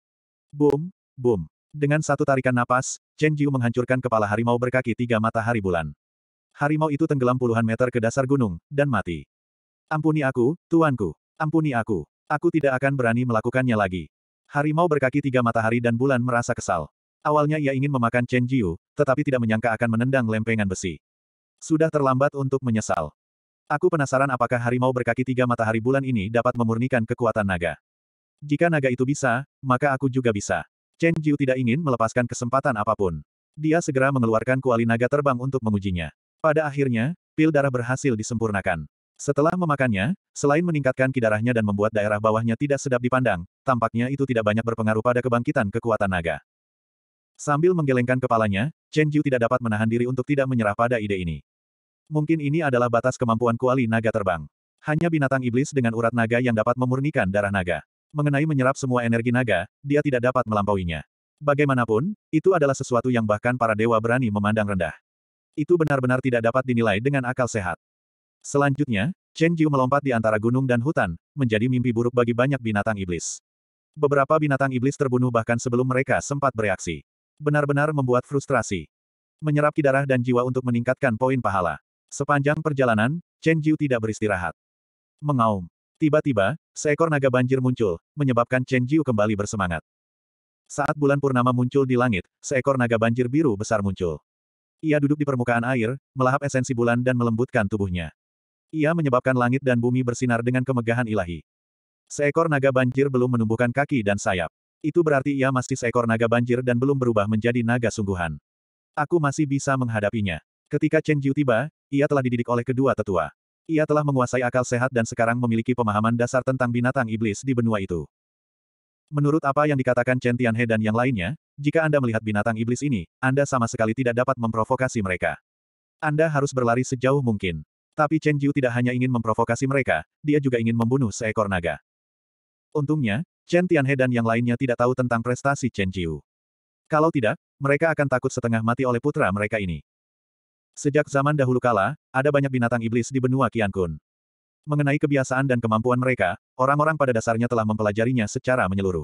[SPEAKER 1] Boom, boom. Dengan satu tarikan napas, Chen Jiu menghancurkan kepala harimau berkaki tiga matahari bulan. Harimau itu tenggelam puluhan meter ke dasar gunung, dan mati. Ampuni aku, tuanku. Ampuni aku. Aku tidak akan berani melakukannya lagi. Harimau berkaki tiga matahari dan bulan merasa kesal. Awalnya ia ingin memakan Chen Jiu, tetapi tidak menyangka akan menendang lempengan besi. Sudah terlambat untuk menyesal. Aku penasaran apakah harimau berkaki tiga matahari bulan ini dapat memurnikan kekuatan naga. Jika naga itu bisa, maka aku juga bisa. Chen Jiu tidak ingin melepaskan kesempatan apapun. Dia segera mengeluarkan kuali naga terbang untuk mengujinya. Pada akhirnya, pil darah berhasil disempurnakan. Setelah memakannya, selain meningkatkan kidarahnya dan membuat daerah bawahnya tidak sedap dipandang, tampaknya itu tidak banyak berpengaruh pada kebangkitan kekuatan naga. Sambil menggelengkan kepalanya, Chen Jiu tidak dapat menahan diri untuk tidak menyerah pada ide ini. Mungkin ini adalah batas kemampuan kuali naga terbang. Hanya binatang iblis dengan urat naga yang dapat memurnikan darah naga. Mengenai menyerap semua energi naga, dia tidak dapat melampauinya. Bagaimanapun, itu adalah sesuatu yang bahkan para dewa berani memandang rendah. Itu benar-benar tidak dapat dinilai dengan akal sehat. Selanjutnya, Chen Jiu melompat di antara gunung dan hutan, menjadi mimpi buruk bagi banyak binatang iblis. Beberapa binatang iblis terbunuh bahkan sebelum mereka sempat bereaksi. Benar-benar membuat frustrasi. Menyerap darah dan jiwa untuk meningkatkan poin pahala. Sepanjang perjalanan, Chen Jiu tidak beristirahat. Mengaum. Tiba-tiba, seekor naga banjir muncul, menyebabkan Chen Jiu kembali bersemangat. Saat bulan purnama muncul di langit, seekor naga banjir biru besar muncul. Ia duduk di permukaan air, melahap esensi bulan dan melembutkan tubuhnya. Ia menyebabkan langit dan bumi bersinar dengan kemegahan ilahi. Seekor naga banjir belum menumbuhkan kaki dan sayap. Itu berarti ia masih seekor naga banjir dan belum berubah menjadi naga sungguhan. Aku masih bisa menghadapinya. Ketika Chen Jiu tiba, ia telah dididik oleh kedua tetua. Ia telah menguasai akal sehat dan sekarang memiliki pemahaman dasar tentang binatang iblis di benua itu. Menurut apa yang dikatakan Chen Tianhe dan yang lainnya, jika Anda melihat binatang iblis ini, Anda sama sekali tidak dapat memprovokasi mereka. Anda harus berlari sejauh mungkin. Tapi Chen Jiu tidak hanya ingin memprovokasi mereka, dia juga ingin membunuh seekor naga. Untungnya, Chen Tianhe dan yang lainnya tidak tahu tentang prestasi Chen Jiu. Kalau tidak, mereka akan takut setengah mati oleh putra mereka ini. Sejak zaman dahulu kala, ada banyak binatang iblis di benua Qiankun. Mengenai kebiasaan dan kemampuan mereka, orang-orang pada dasarnya telah mempelajarinya secara menyeluruh.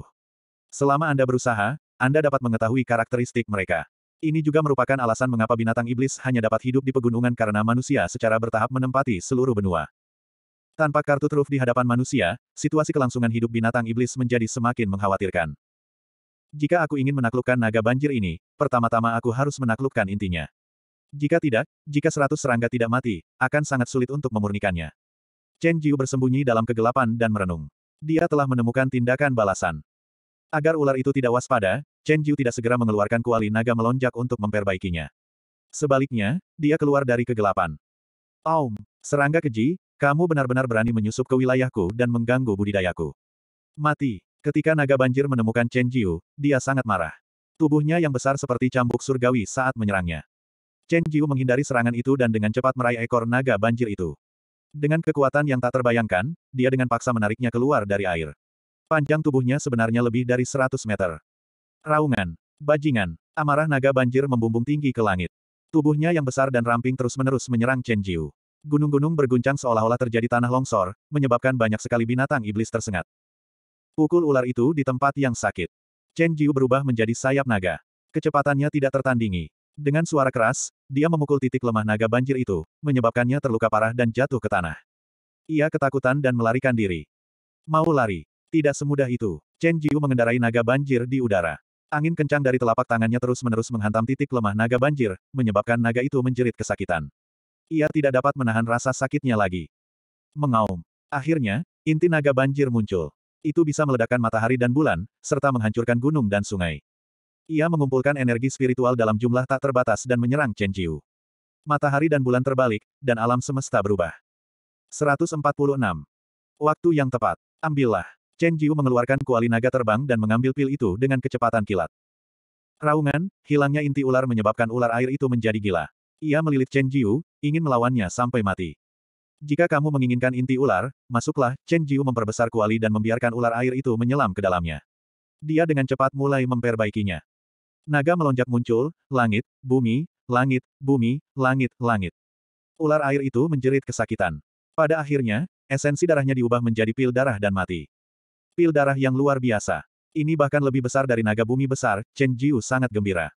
[SPEAKER 1] Selama Anda berusaha, Anda dapat mengetahui karakteristik mereka. Ini juga merupakan alasan mengapa binatang iblis hanya dapat hidup di pegunungan karena manusia secara bertahap menempati seluruh benua. Tanpa kartu truf di hadapan manusia, situasi kelangsungan hidup binatang iblis menjadi semakin mengkhawatirkan. Jika aku ingin menaklukkan naga banjir ini, pertama-tama aku harus menaklukkan intinya. Jika tidak, jika seratus serangga tidak mati, akan sangat sulit untuk memurnikannya. Chen Jiu bersembunyi dalam kegelapan dan merenung. Dia telah menemukan tindakan balasan. Agar ular itu tidak waspada, Chen Jiu tidak segera mengeluarkan kuali naga melonjak untuk memperbaikinya. Sebaliknya, dia keluar dari kegelapan. Aum, serangga keji, kamu benar-benar berani menyusup ke wilayahku dan mengganggu budidayaku. Mati. Ketika naga banjir menemukan Chen Jiu, dia sangat marah. Tubuhnya yang besar seperti cambuk surgawi saat menyerangnya. Chen Jiu menghindari serangan itu dan dengan cepat meraih ekor naga banjir itu. Dengan kekuatan yang tak terbayangkan, dia dengan paksa menariknya keluar dari air. Panjang tubuhnya sebenarnya lebih dari 100 meter. Raungan, bajingan, amarah naga banjir membumbung tinggi ke langit. Tubuhnya yang besar dan ramping terus-menerus menyerang Chen Jiu. Gunung-gunung berguncang seolah-olah terjadi tanah longsor, menyebabkan banyak sekali binatang iblis tersengat. Pukul ular itu di tempat yang sakit. Chen Jiu berubah menjadi sayap naga. Kecepatannya tidak tertandingi. Dengan suara keras, dia memukul titik lemah naga banjir itu, menyebabkannya terluka parah dan jatuh ke tanah. Ia ketakutan dan melarikan diri. Mau lari. Tidak semudah itu. Chen Jiu mengendarai naga banjir di udara. Angin kencang dari telapak tangannya terus-menerus menghantam titik lemah naga banjir, menyebabkan naga itu menjerit kesakitan. Ia tidak dapat menahan rasa sakitnya lagi. Mengaum. Akhirnya, inti naga banjir muncul. Itu bisa meledakkan matahari dan bulan, serta menghancurkan gunung dan sungai. Ia mengumpulkan energi spiritual dalam jumlah tak terbatas dan menyerang Chen Jiu. Matahari dan bulan terbalik, dan alam semesta berubah. 146. Waktu yang tepat. Ambillah. Chen Jiu mengeluarkan kuali naga terbang dan mengambil pil itu dengan kecepatan kilat. Raungan, hilangnya inti ular menyebabkan ular air itu menjadi gila. Ia melilit Chen Jiu, ingin melawannya sampai mati. Jika kamu menginginkan inti ular, masuklah, Chen Jiu memperbesar kuali dan membiarkan ular air itu menyelam ke dalamnya. Dia dengan cepat mulai memperbaikinya. Naga melonjak muncul, langit, bumi, langit, bumi, langit, langit. Ular air itu menjerit kesakitan. Pada akhirnya, esensi darahnya diubah menjadi pil darah dan mati. Pil darah yang luar biasa. Ini bahkan lebih besar dari naga bumi besar, Chen Jiu sangat gembira.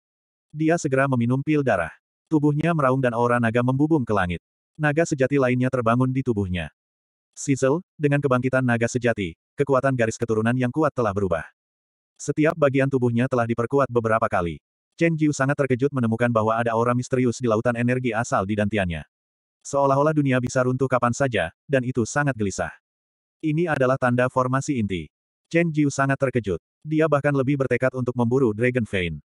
[SPEAKER 1] Dia segera meminum pil darah. Tubuhnya meraung dan aura naga membubung ke langit. Naga sejati lainnya terbangun di tubuhnya. Sizzle, dengan kebangkitan naga sejati, kekuatan garis keturunan yang kuat telah berubah. Setiap bagian tubuhnya telah diperkuat beberapa kali. Chen Jiu sangat terkejut menemukan bahwa ada aura misterius di lautan energi asal di dantiannya. Seolah-olah dunia bisa runtuh kapan saja, dan itu sangat gelisah. Ini adalah tanda formasi inti. Chen Jiu sangat terkejut. Dia bahkan lebih bertekad untuk memburu Dragon Vein.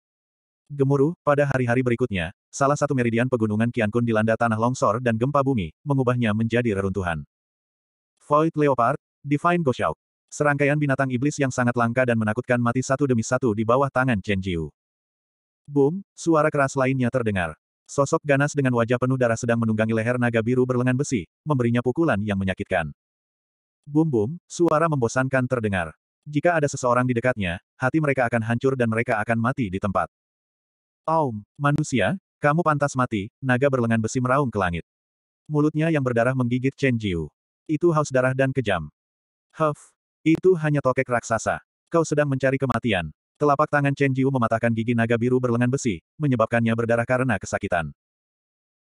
[SPEAKER 1] Gemuruh, pada hari-hari berikutnya, salah satu meridian pegunungan Qiankun dilanda tanah longsor dan gempa bumi, mengubahnya menjadi reruntuhan. Void Leopard, Divine Goshawk, Serangkaian binatang iblis yang sangat langka dan menakutkan mati satu demi satu di bawah tangan Chen Jiu. Boom, suara keras lainnya terdengar. Sosok ganas dengan wajah penuh darah sedang menunggangi leher naga biru berlengan besi, memberinya pukulan yang menyakitkan. Boom, boom, suara membosankan terdengar. Jika ada seseorang di dekatnya, hati mereka akan hancur dan mereka akan mati di tempat. Aum, manusia, kamu pantas mati, naga berlengan besi meraung ke langit. Mulutnya yang berdarah menggigit Chen Jiu. Itu haus darah dan kejam. Huff, itu hanya tokek raksasa. Kau sedang mencari kematian. Telapak tangan Chen Jiu mematahkan gigi naga biru berlengan besi, menyebabkannya berdarah karena kesakitan.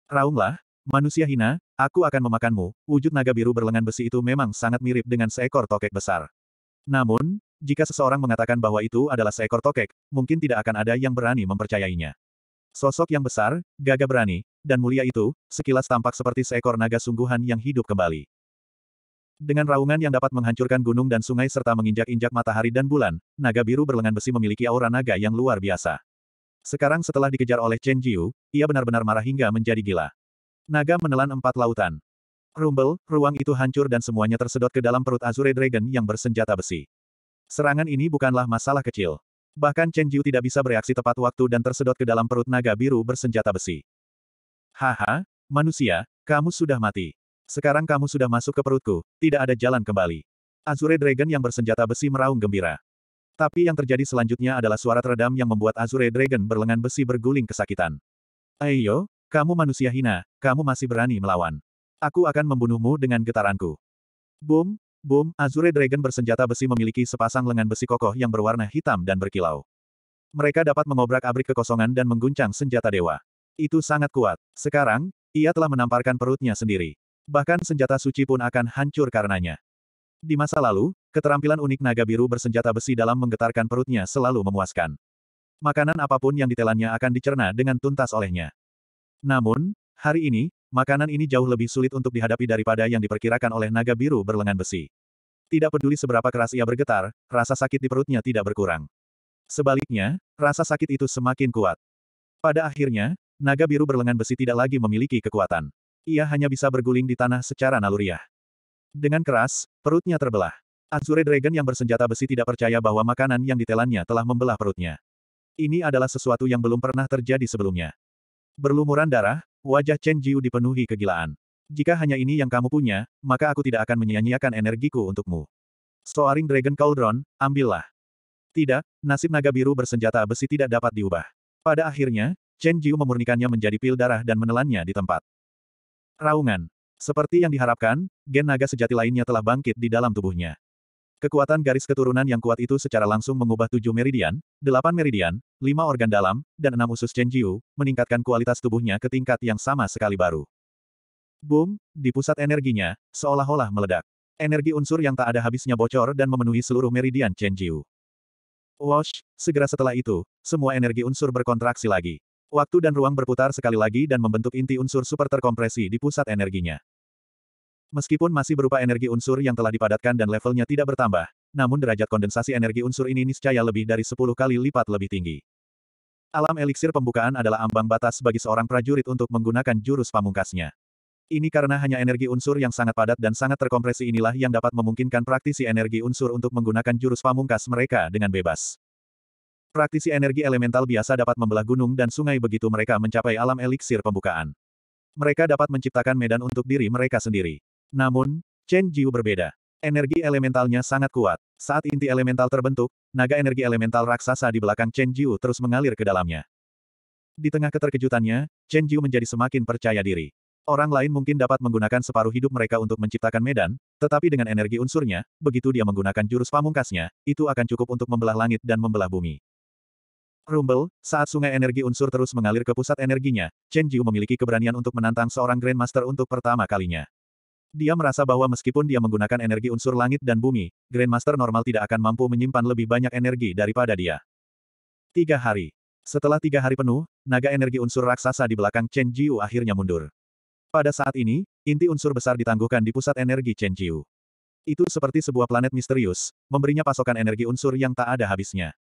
[SPEAKER 1] Raunglah, manusia hina, aku akan memakanmu. Wujud naga biru berlengan besi itu memang sangat mirip dengan seekor tokek besar. Namun, jika seseorang mengatakan bahwa itu adalah seekor tokek, mungkin tidak akan ada yang berani mempercayainya. Sosok yang besar, gagah berani, dan mulia itu, sekilas tampak seperti seekor naga sungguhan yang hidup kembali. Dengan raungan yang dapat menghancurkan gunung dan sungai serta menginjak-injak matahari dan bulan, naga biru berlengan besi memiliki aura naga yang luar biasa. Sekarang setelah dikejar oleh Chen Jiu, ia benar-benar marah hingga menjadi gila. Naga menelan empat lautan. Rumble, ruang itu hancur dan semuanya tersedot ke dalam perut Azure Dragon yang bersenjata besi. Serangan ini bukanlah masalah kecil. Bahkan Chen Jiu tidak bisa bereaksi tepat waktu dan tersedot ke dalam perut naga biru bersenjata besi. Haha, manusia, kamu sudah mati. Sekarang kamu sudah masuk ke perutku, tidak ada jalan kembali. Azure Dragon yang bersenjata besi meraung gembira. Tapi yang terjadi selanjutnya adalah suara teredam yang membuat Azure Dragon berlengan besi berguling kesakitan. Ayo, kamu manusia hina, kamu masih berani melawan. Aku akan membunuhmu dengan getaranku. Boom, boom, Azure Dragon bersenjata besi memiliki sepasang lengan besi kokoh yang berwarna hitam dan berkilau. Mereka dapat mengobrak-abrik kekosongan dan mengguncang senjata dewa. Itu sangat kuat. Sekarang, ia telah menamparkan perutnya sendiri bahkan senjata suci pun akan hancur karenanya. Di masa lalu, keterampilan unik naga biru bersenjata besi dalam menggetarkan perutnya selalu memuaskan. Makanan apapun yang ditelannya akan dicerna dengan tuntas olehnya. Namun, hari ini, makanan ini jauh lebih sulit untuk dihadapi daripada yang diperkirakan oleh naga biru berlengan besi. Tidak peduli seberapa keras ia bergetar, rasa sakit di perutnya tidak berkurang. Sebaliknya, rasa sakit itu semakin kuat. Pada akhirnya, naga biru berlengan besi tidak lagi memiliki kekuatan ia hanya bisa berguling di tanah secara naluriah. Dengan keras, perutnya terbelah. Azure Dragon yang bersenjata besi tidak percaya bahwa makanan yang ditelannya telah membelah perutnya. Ini adalah sesuatu yang belum pernah terjadi sebelumnya. Berlumuran darah, wajah Chen Jiu dipenuhi kegilaan. Jika hanya ini yang kamu punya, maka aku tidak akan menyia-nyiakan energiku untukmu. Soaring Dragon Cauldron, ambillah. Tidak, nasib naga biru bersenjata besi tidak dapat diubah. Pada akhirnya, Chen Jiu memurnikannya menjadi pil darah dan menelannya di tempat. Raungan. Seperti yang diharapkan, gen naga sejati lainnya telah bangkit di dalam tubuhnya. Kekuatan garis keturunan yang kuat itu secara langsung mengubah tujuh meridian, delapan meridian, lima organ dalam, dan enam usus Chenjiu, meningkatkan kualitas tubuhnya ke tingkat yang sama sekali baru. Boom, di pusat energinya, seolah-olah meledak. Energi unsur yang tak ada habisnya bocor dan memenuhi seluruh meridian Chenjiu. Wash, segera setelah itu, semua energi unsur berkontraksi lagi. Waktu dan ruang berputar sekali lagi dan membentuk inti unsur super terkompresi di pusat energinya. Meskipun masih berupa energi unsur yang telah dipadatkan dan levelnya tidak bertambah, namun derajat kondensasi energi unsur ini niscaya lebih dari 10 kali lipat lebih tinggi. Alam eliksir pembukaan adalah ambang batas bagi seorang prajurit untuk menggunakan jurus pamungkasnya. Ini karena hanya energi unsur yang sangat padat dan sangat terkompresi inilah yang dapat memungkinkan praktisi energi unsur untuk menggunakan jurus pamungkas mereka dengan bebas. Praktisi energi elemental biasa dapat membelah gunung dan sungai begitu mereka mencapai alam eliksir pembukaan. Mereka dapat menciptakan medan untuk diri mereka sendiri. Namun, Chen Jiu berbeda. Energi elementalnya sangat kuat. Saat inti elemental terbentuk, naga energi elemental raksasa di belakang Chen Jiu terus mengalir ke dalamnya. Di tengah keterkejutannya, Chen Jiu menjadi semakin percaya diri. Orang lain mungkin dapat menggunakan separuh hidup mereka untuk menciptakan medan, tetapi dengan energi unsurnya, begitu dia menggunakan jurus pamungkasnya, itu akan cukup untuk membelah langit dan membelah bumi. Rumble, saat sungai energi unsur terus mengalir ke pusat energinya, Chen Jiu memiliki keberanian untuk menantang seorang Grandmaster untuk pertama kalinya. Dia merasa bahwa meskipun dia menggunakan energi unsur langit dan bumi, Grandmaster normal tidak akan mampu menyimpan lebih banyak energi daripada dia. Tiga hari. Setelah tiga hari penuh, naga energi unsur raksasa di belakang Chen Jiu akhirnya mundur. Pada saat ini, inti unsur besar ditangguhkan di pusat energi Chen Jiu. Itu seperti sebuah planet misterius, memberinya pasokan energi unsur yang tak ada habisnya.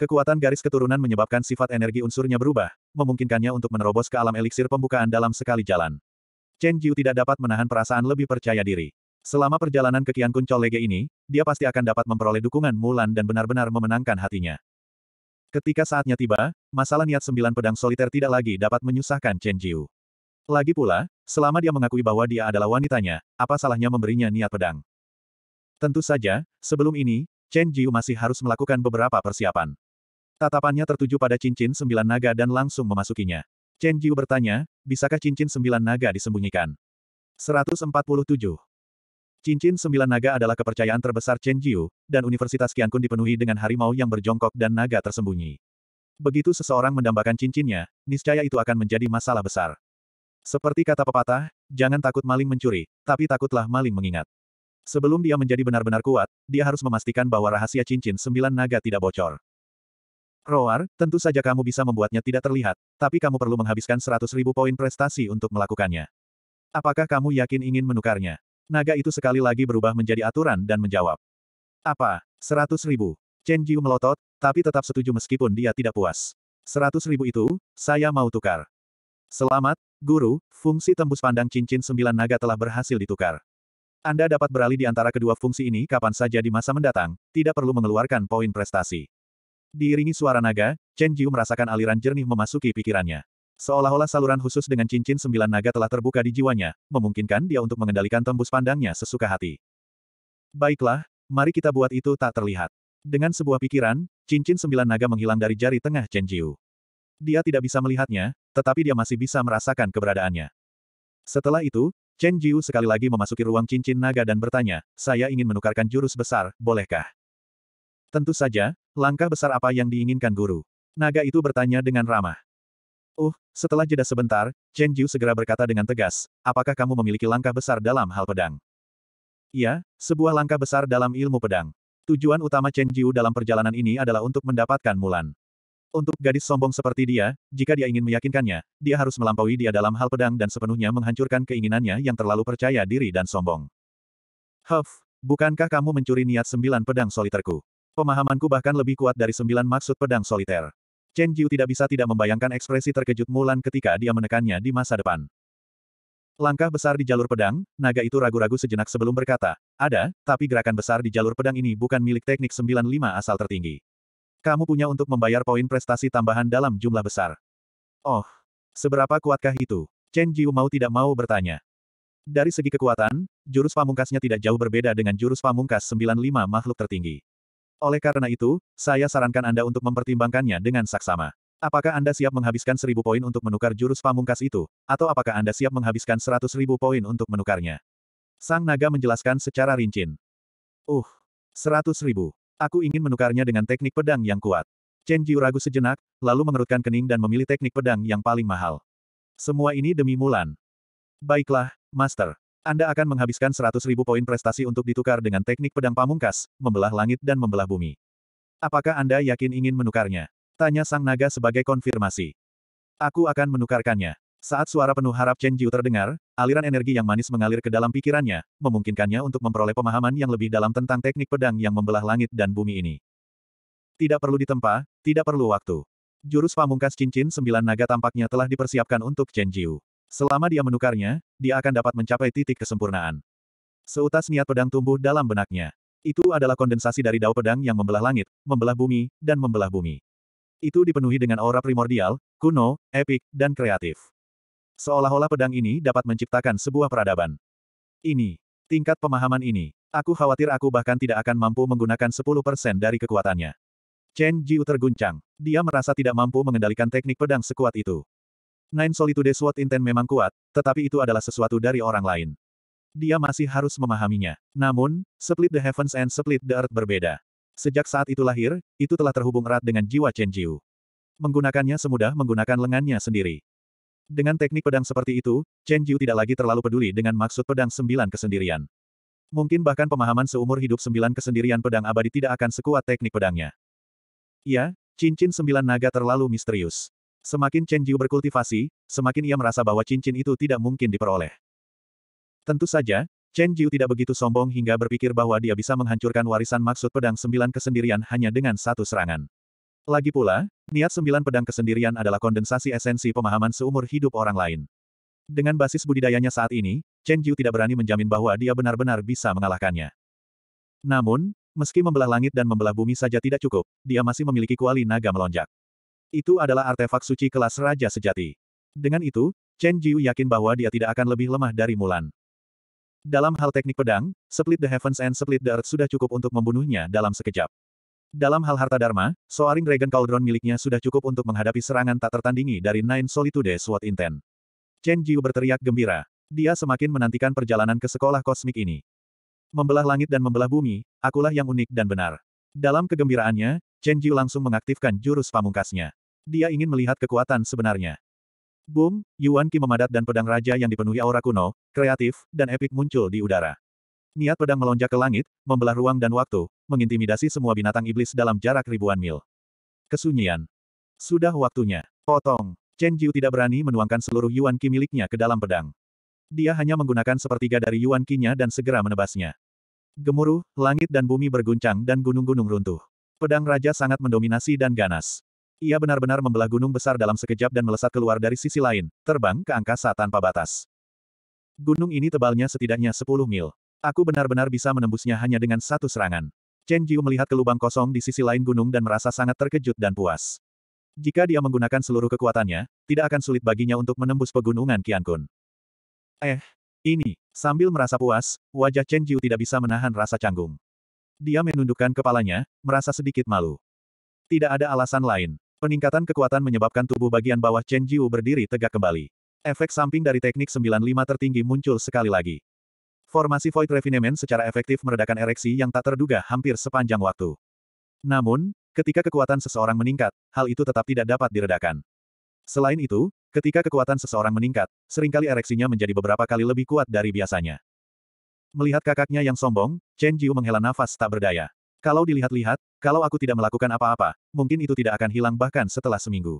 [SPEAKER 1] Kekuatan garis keturunan menyebabkan sifat energi unsurnya berubah, memungkinkannya untuk menerobos ke alam eliksir pembukaan dalam sekali jalan. Chen Jiu tidak dapat menahan perasaan lebih percaya diri. Selama perjalanan ke kian Kuncol Lege ini, dia pasti akan dapat memperoleh dukungan Mulan dan benar-benar memenangkan hatinya. Ketika saatnya tiba, masalah niat sembilan pedang soliter tidak lagi dapat menyusahkan Chen Jiu. Lagi pula, selama dia mengakui bahwa dia adalah wanitanya, apa salahnya memberinya niat pedang? Tentu saja, sebelum ini, Chen Jiu masih harus melakukan beberapa persiapan. Tatapannya tertuju pada cincin sembilan naga dan langsung memasukinya. Chen Jiu bertanya, bisakah cincin sembilan naga disembunyikan? 147. Cincin sembilan naga adalah kepercayaan terbesar Chen Jiu, dan Universitas Qiankun dipenuhi dengan harimau yang berjongkok dan naga tersembunyi. Begitu seseorang mendambakan cincinnya, niscaya itu akan menjadi masalah besar. Seperti kata pepatah, jangan takut maling mencuri, tapi takutlah maling mengingat. Sebelum dia menjadi benar-benar kuat, dia harus memastikan bahwa rahasia cincin sembilan naga tidak bocor. Roar, tentu saja kamu bisa membuatnya tidak terlihat, tapi kamu perlu menghabiskan 100 ribu poin prestasi untuk melakukannya. Apakah kamu yakin ingin menukarnya? Naga itu sekali lagi berubah menjadi aturan dan menjawab. Apa? 100 ribu. Chen Jiu melotot, tapi tetap setuju meskipun dia tidak puas. 100 ribu itu, saya mau tukar. Selamat, Guru, fungsi tembus pandang cincin sembilan naga telah berhasil ditukar. Anda dapat beralih di antara kedua fungsi ini kapan saja di masa mendatang, tidak perlu mengeluarkan poin prestasi. Diiringi suara naga, Chen Jiu merasakan aliran jernih memasuki pikirannya. Seolah-olah saluran khusus dengan cincin sembilan naga telah terbuka di jiwanya, memungkinkan dia untuk mengendalikan tembus pandangnya sesuka hati. Baiklah, mari kita buat itu tak terlihat. Dengan sebuah pikiran, cincin sembilan naga menghilang dari jari tengah Chen Jiu. Dia tidak bisa melihatnya, tetapi dia masih bisa merasakan keberadaannya. Setelah itu, Chen Jiu sekali lagi memasuki ruang cincin naga dan bertanya, saya ingin menukarkan jurus besar, bolehkah? Tentu saja, Langkah besar apa yang diinginkan guru? Naga itu bertanya dengan ramah. Uh, setelah jeda sebentar, Chen Jiu segera berkata dengan tegas, apakah kamu memiliki langkah besar dalam hal pedang? Iya, sebuah langkah besar dalam ilmu pedang. Tujuan utama Chen Jiu dalam perjalanan ini adalah untuk mendapatkan Mulan. Untuk gadis sombong seperti dia, jika dia ingin meyakinkannya, dia harus melampaui dia dalam hal pedang dan sepenuhnya menghancurkan keinginannya yang terlalu percaya diri dan sombong. Huff, bukankah kamu mencuri niat sembilan pedang soliterku? Pemahamanku bahkan lebih kuat dari sembilan maksud pedang soliter. Chen Jiu tidak bisa tidak membayangkan ekspresi terkejut Mulan ketika dia menekannya di masa depan. Langkah besar di jalur pedang, naga itu ragu-ragu sejenak sebelum berkata, ada, tapi gerakan besar di jalur pedang ini bukan milik teknik 95 asal tertinggi. Kamu punya untuk membayar poin prestasi tambahan dalam jumlah besar. Oh, seberapa kuatkah itu? Chen Jiu mau tidak mau bertanya. Dari segi kekuatan, jurus pamungkasnya tidak jauh berbeda dengan jurus pamungkas 95 makhluk tertinggi. Oleh karena itu, saya sarankan Anda untuk mempertimbangkannya dengan saksama. Apakah Anda siap menghabiskan seribu poin untuk menukar jurus pamungkas itu, atau apakah Anda siap menghabiskan seratus ribu poin untuk menukarnya? Sang naga menjelaskan secara rinci. Uh, seratus ribu. Aku ingin menukarnya dengan teknik pedang yang kuat. Chen Jiu ragu sejenak, lalu mengerutkan kening dan memilih teknik pedang yang paling mahal. Semua ini demi Mulan. Baiklah, Master. Anda akan menghabiskan 100.000 poin prestasi untuk ditukar dengan teknik pedang pamungkas, membelah langit dan membelah bumi. Apakah Anda yakin ingin menukarnya? Tanya sang naga sebagai konfirmasi. Aku akan menukarkannya. Saat suara penuh harap Chen Jiu terdengar, aliran energi yang manis mengalir ke dalam pikirannya, memungkinkannya untuk memperoleh pemahaman yang lebih dalam tentang teknik pedang yang membelah langit dan bumi ini. Tidak perlu ditempa, tidak perlu waktu. Jurus pamungkas cincin sembilan naga tampaknya telah dipersiapkan untuk Chen Jiu. Selama dia menukarnya, dia akan dapat mencapai titik kesempurnaan. Seutas niat pedang tumbuh dalam benaknya. Itu adalah kondensasi dari dao pedang yang membelah langit, membelah bumi, dan membelah bumi. Itu dipenuhi dengan aura primordial, kuno, epik, dan kreatif. Seolah-olah pedang ini dapat menciptakan sebuah peradaban. Ini, tingkat pemahaman ini, aku khawatir aku bahkan tidak akan mampu menggunakan 10% dari kekuatannya. Chen Jiu terguncang. Dia merasa tidak mampu mengendalikan teknik pedang sekuat itu. Nine Solitude Sword intent memang kuat, tetapi itu adalah sesuatu dari orang lain. Dia masih harus memahaminya. Namun, Split the Heavens and Split the Earth berbeda. Sejak saat itu lahir, itu telah terhubung erat dengan jiwa Chen Jiu. Menggunakannya semudah menggunakan lengannya sendiri. Dengan teknik pedang seperti itu, Chen Jiu tidak lagi terlalu peduli dengan maksud pedang sembilan kesendirian. Mungkin bahkan pemahaman seumur hidup sembilan kesendirian pedang abadi tidak akan sekuat teknik pedangnya. Ya, cincin sembilan naga terlalu misterius. Semakin Chen Jiu berkultivasi, semakin ia merasa bahwa cincin itu tidak mungkin diperoleh. Tentu saja, Chen Jiu tidak begitu sombong hingga berpikir bahwa dia bisa menghancurkan warisan maksud pedang sembilan kesendirian hanya dengan satu serangan. Lagi pula, niat sembilan pedang kesendirian adalah kondensasi esensi pemahaman seumur hidup orang lain. Dengan basis budidayanya saat ini, Chen Jiu tidak berani menjamin bahwa dia benar-benar bisa mengalahkannya. Namun, meski membelah langit dan membelah bumi saja tidak cukup, dia masih memiliki kuali naga melonjak. Itu adalah artefak suci kelas Raja Sejati. Dengan itu, Chen Jiu yakin bahwa dia tidak akan lebih lemah dari Mulan. Dalam hal teknik pedang, Split the Heavens and Split the Earth sudah cukup untuk membunuhnya dalam sekejap. Dalam hal harta dharma, Soaring Dragon Cauldron miliknya sudah cukup untuk menghadapi serangan tak tertandingi dari Nine Solitude Sword Intent. Chen Jiu berteriak gembira. Dia semakin menantikan perjalanan ke sekolah kosmik ini. Membelah langit dan membelah bumi, akulah yang unik dan benar. Dalam kegembiraannya, Chen Jiu langsung mengaktifkan jurus pamungkasnya. Dia ingin melihat kekuatan sebenarnya. Boom, Yuan Qi memadat dan pedang raja yang dipenuhi aura kuno, kreatif, dan epik muncul di udara. Niat pedang melonjak ke langit, membelah ruang dan waktu, mengintimidasi semua binatang iblis dalam jarak ribuan mil. Kesunyian. Sudah waktunya. Potong. Chen Jiu tidak berani menuangkan seluruh Yuan Qi miliknya ke dalam pedang. Dia hanya menggunakan sepertiga dari Yuan Qi-nya dan segera menebasnya. Gemuruh, langit dan bumi berguncang dan gunung-gunung runtuh. Pedang raja sangat mendominasi dan ganas. Ia benar-benar membelah gunung besar dalam sekejap dan melesat keluar dari sisi lain, terbang ke angkasa tanpa batas. Gunung ini tebalnya setidaknya 10 mil. Aku benar-benar bisa menembusnya hanya dengan satu serangan. Chen Jiu melihat ke lubang kosong di sisi lain gunung dan merasa sangat terkejut dan puas. Jika dia menggunakan seluruh kekuatannya, tidak akan sulit baginya untuk menembus pegunungan Qian Kun. Eh, ini, sambil merasa puas, wajah Chen Jiu tidak bisa menahan rasa canggung. Dia menundukkan kepalanya, merasa sedikit malu. Tidak ada alasan lain. Peningkatan kekuatan menyebabkan tubuh bagian bawah Chen Jiu berdiri tegak kembali. Efek samping dari teknik 95 tertinggi muncul sekali lagi. Formasi Void Refinement secara efektif meredakan ereksi yang tak terduga hampir sepanjang waktu. Namun, ketika kekuatan seseorang meningkat, hal itu tetap tidak dapat diredakan. Selain itu, ketika kekuatan seseorang meningkat, seringkali ereksinya menjadi beberapa kali lebih kuat dari biasanya. Melihat kakaknya yang sombong, Chen Jiu menghela nafas tak berdaya. Kalau dilihat-lihat, kalau aku tidak melakukan apa-apa, mungkin itu tidak akan hilang bahkan setelah seminggu.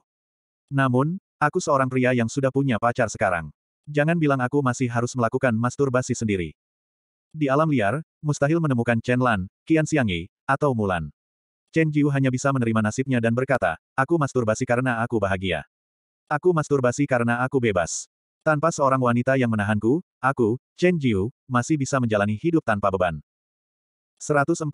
[SPEAKER 1] Namun, aku seorang pria yang sudah punya pacar sekarang. Jangan bilang aku masih harus melakukan masturbasi sendiri. Di alam liar, mustahil menemukan Chen Lan, Qian Xiangyi, atau Mulan. Chen Jiu hanya bisa menerima nasibnya dan berkata, aku masturbasi karena aku bahagia. Aku masturbasi karena aku bebas. Tanpa seorang wanita yang menahanku, aku, Chen Jiu, masih bisa menjalani hidup tanpa beban. 148.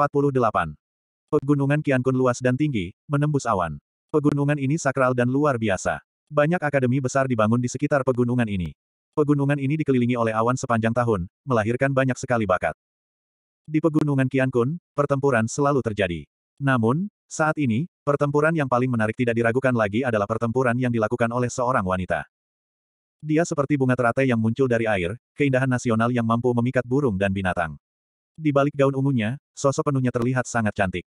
[SPEAKER 1] Pegunungan Kiankun luas dan tinggi, menembus awan. Pegunungan ini sakral dan luar biasa. Banyak akademi besar dibangun di sekitar pegunungan ini. Pegunungan ini dikelilingi oleh awan sepanjang tahun, melahirkan banyak sekali bakat. Di pegunungan Kiankun, pertempuran selalu terjadi. Namun, saat ini, pertempuran yang paling menarik tidak diragukan lagi adalah pertempuran yang dilakukan oleh seorang wanita. Dia seperti bunga teratai yang muncul dari air, keindahan nasional yang mampu memikat burung dan binatang. Di balik gaun ungunya, sosok penuhnya terlihat sangat cantik.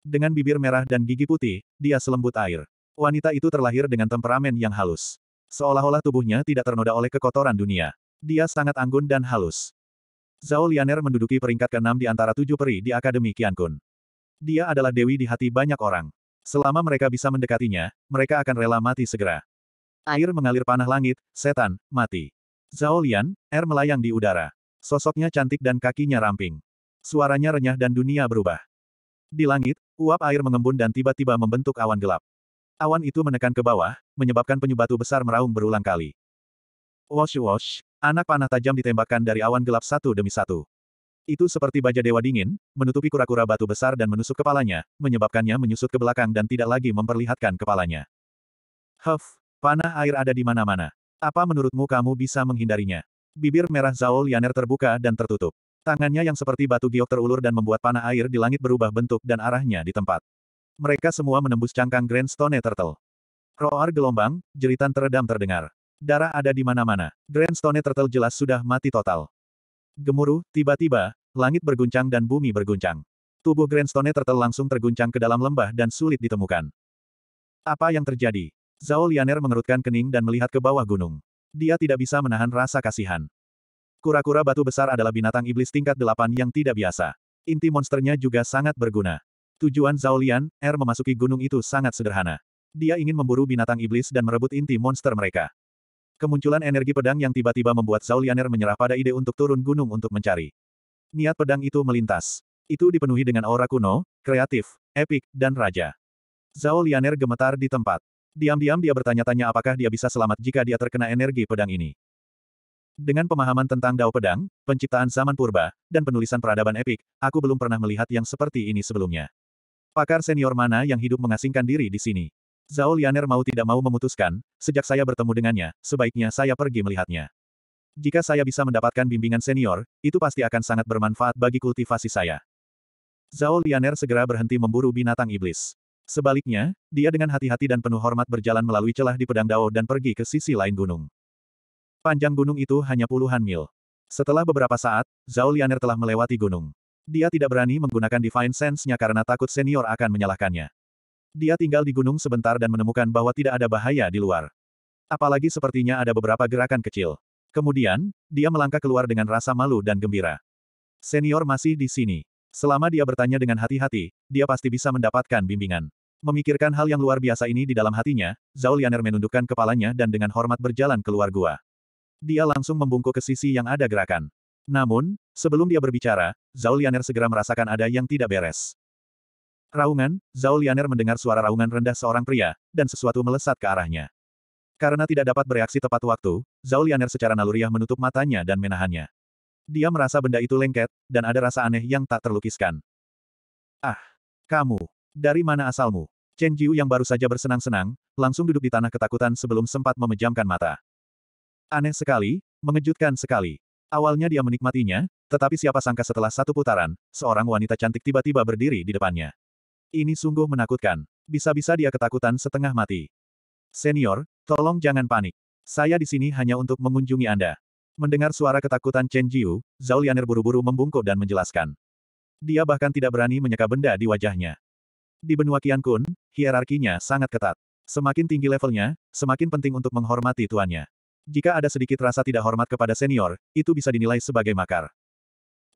[SPEAKER 1] Dengan bibir merah dan gigi putih, dia selembut air. Wanita itu terlahir dengan temperamen yang halus. Seolah-olah tubuhnya tidak ternoda oleh kekotoran dunia. Dia sangat anggun dan halus. Zhao Lianer menduduki peringkat ke-6 di antara tujuh peri di Akademi Qiankun. Dia adalah dewi di hati banyak orang. Selama mereka bisa mendekatinya, mereka akan rela mati segera. Air mengalir panah langit, setan, mati. Zhao Lian, air er melayang di udara. Sosoknya cantik dan kakinya ramping. Suaranya renyah dan dunia berubah. Di langit, uap air mengembun dan tiba-tiba membentuk awan gelap. Awan itu menekan ke bawah, menyebabkan penyubatu besar meraung berulang kali. Wash wash, anak panah tajam ditembakkan dari awan gelap satu demi satu. Itu seperti baja dewa dingin, menutupi kura-kura batu besar dan menusuk kepalanya, menyebabkannya menyusut ke belakang dan tidak lagi memperlihatkan kepalanya. Huff, panah air ada di mana-mana. Apa menurutmu kamu bisa menghindarinya? Bibir merah Zhao Lianer terbuka dan tertutup. Tangannya yang seperti batu giok terulur dan membuat panah air di langit berubah bentuk dan arahnya di tempat. Mereka semua menembus cangkang Grand Stone Turtle. Roar gelombang, jeritan teredam terdengar. Darah ada di mana-mana. Grand Stone Turtle jelas sudah mati total. Gemuruh, tiba-tiba, langit berguncang dan bumi berguncang. Tubuh Grand Stone Turtle langsung terguncang ke dalam lembah dan sulit ditemukan. Apa yang terjadi? Zhao Lianer mengerutkan kening dan melihat ke bawah gunung dia tidak bisa menahan rasa kasihan. Kura-kura batu besar adalah binatang iblis tingkat delapan yang tidak biasa. Inti monsternya juga sangat berguna. Tujuan Zhao Lian, R er memasuki gunung itu sangat sederhana. Dia ingin memburu binatang iblis dan merebut inti monster mereka. Kemunculan energi pedang yang tiba-tiba membuat Zhao R er menyerah pada ide untuk turun gunung untuk mencari. Niat pedang itu melintas. Itu dipenuhi dengan aura kuno, kreatif, epik, dan raja. Zhao Lianer gemetar di tempat. Diam-diam dia bertanya-tanya apakah dia bisa selamat jika dia terkena energi pedang ini. Dengan pemahaman tentang Dao Pedang, penciptaan zaman purba, dan penulisan peradaban epik, aku belum pernah melihat yang seperti ini sebelumnya. Pakar senior mana yang hidup mengasingkan diri di sini? Zhao Lianer mau tidak mau memutuskan, sejak saya bertemu dengannya, sebaiknya saya pergi melihatnya. Jika saya bisa mendapatkan bimbingan senior, itu pasti akan sangat bermanfaat bagi kultivasi saya. Zhao Lianer segera berhenti memburu binatang iblis. Sebaliknya, dia dengan hati-hati dan penuh hormat berjalan melalui celah di pedang Dao dan pergi ke sisi lain gunung. Panjang gunung itu hanya puluhan mil. Setelah beberapa saat, Zhao Lianer telah melewati gunung. Dia tidak berani menggunakan Divine Sense-nya karena takut senior akan menyalahkannya. Dia tinggal di gunung sebentar dan menemukan bahwa tidak ada bahaya di luar. Apalagi sepertinya ada beberapa gerakan kecil. Kemudian, dia melangkah keluar dengan rasa malu dan gembira. Senior masih di sini. Selama dia bertanya dengan hati-hati, dia pasti bisa mendapatkan bimbingan. Memikirkan hal yang luar biasa ini di dalam hatinya, Zhao Lianer menundukkan kepalanya dan dengan hormat berjalan keluar gua. Dia langsung membungkuk ke sisi yang ada gerakan. Namun, sebelum dia berbicara, Zhao Lianer segera merasakan ada yang tidak beres. Raungan, Zhao Lianer mendengar suara raungan rendah seorang pria, dan sesuatu melesat ke arahnya. Karena tidak dapat bereaksi tepat waktu, Zhao Lianer secara naluriah menutup matanya dan menahannya. Dia merasa benda itu lengket, dan ada rasa aneh yang tak terlukiskan. Ah! Kamu! Dari mana asalmu? Chen Jiu yang baru saja bersenang-senang, langsung duduk di tanah ketakutan sebelum sempat memejamkan mata. Aneh sekali, mengejutkan sekali. Awalnya dia menikmatinya, tetapi siapa sangka setelah satu putaran, seorang wanita cantik tiba-tiba berdiri di depannya. Ini sungguh menakutkan. Bisa-bisa dia ketakutan setengah mati. Senior, tolong jangan panik. Saya di sini hanya untuk mengunjungi Anda. Mendengar suara ketakutan Chen Jiu, Zhao Lianer buru-buru membungkuk dan menjelaskan. Dia bahkan tidak berani menyeka benda di wajahnya. Di benua Qian Kun, hierarkinya sangat ketat. Semakin tinggi levelnya, semakin penting untuk menghormati tuannya. Jika ada sedikit rasa tidak hormat kepada senior, itu bisa dinilai sebagai makar.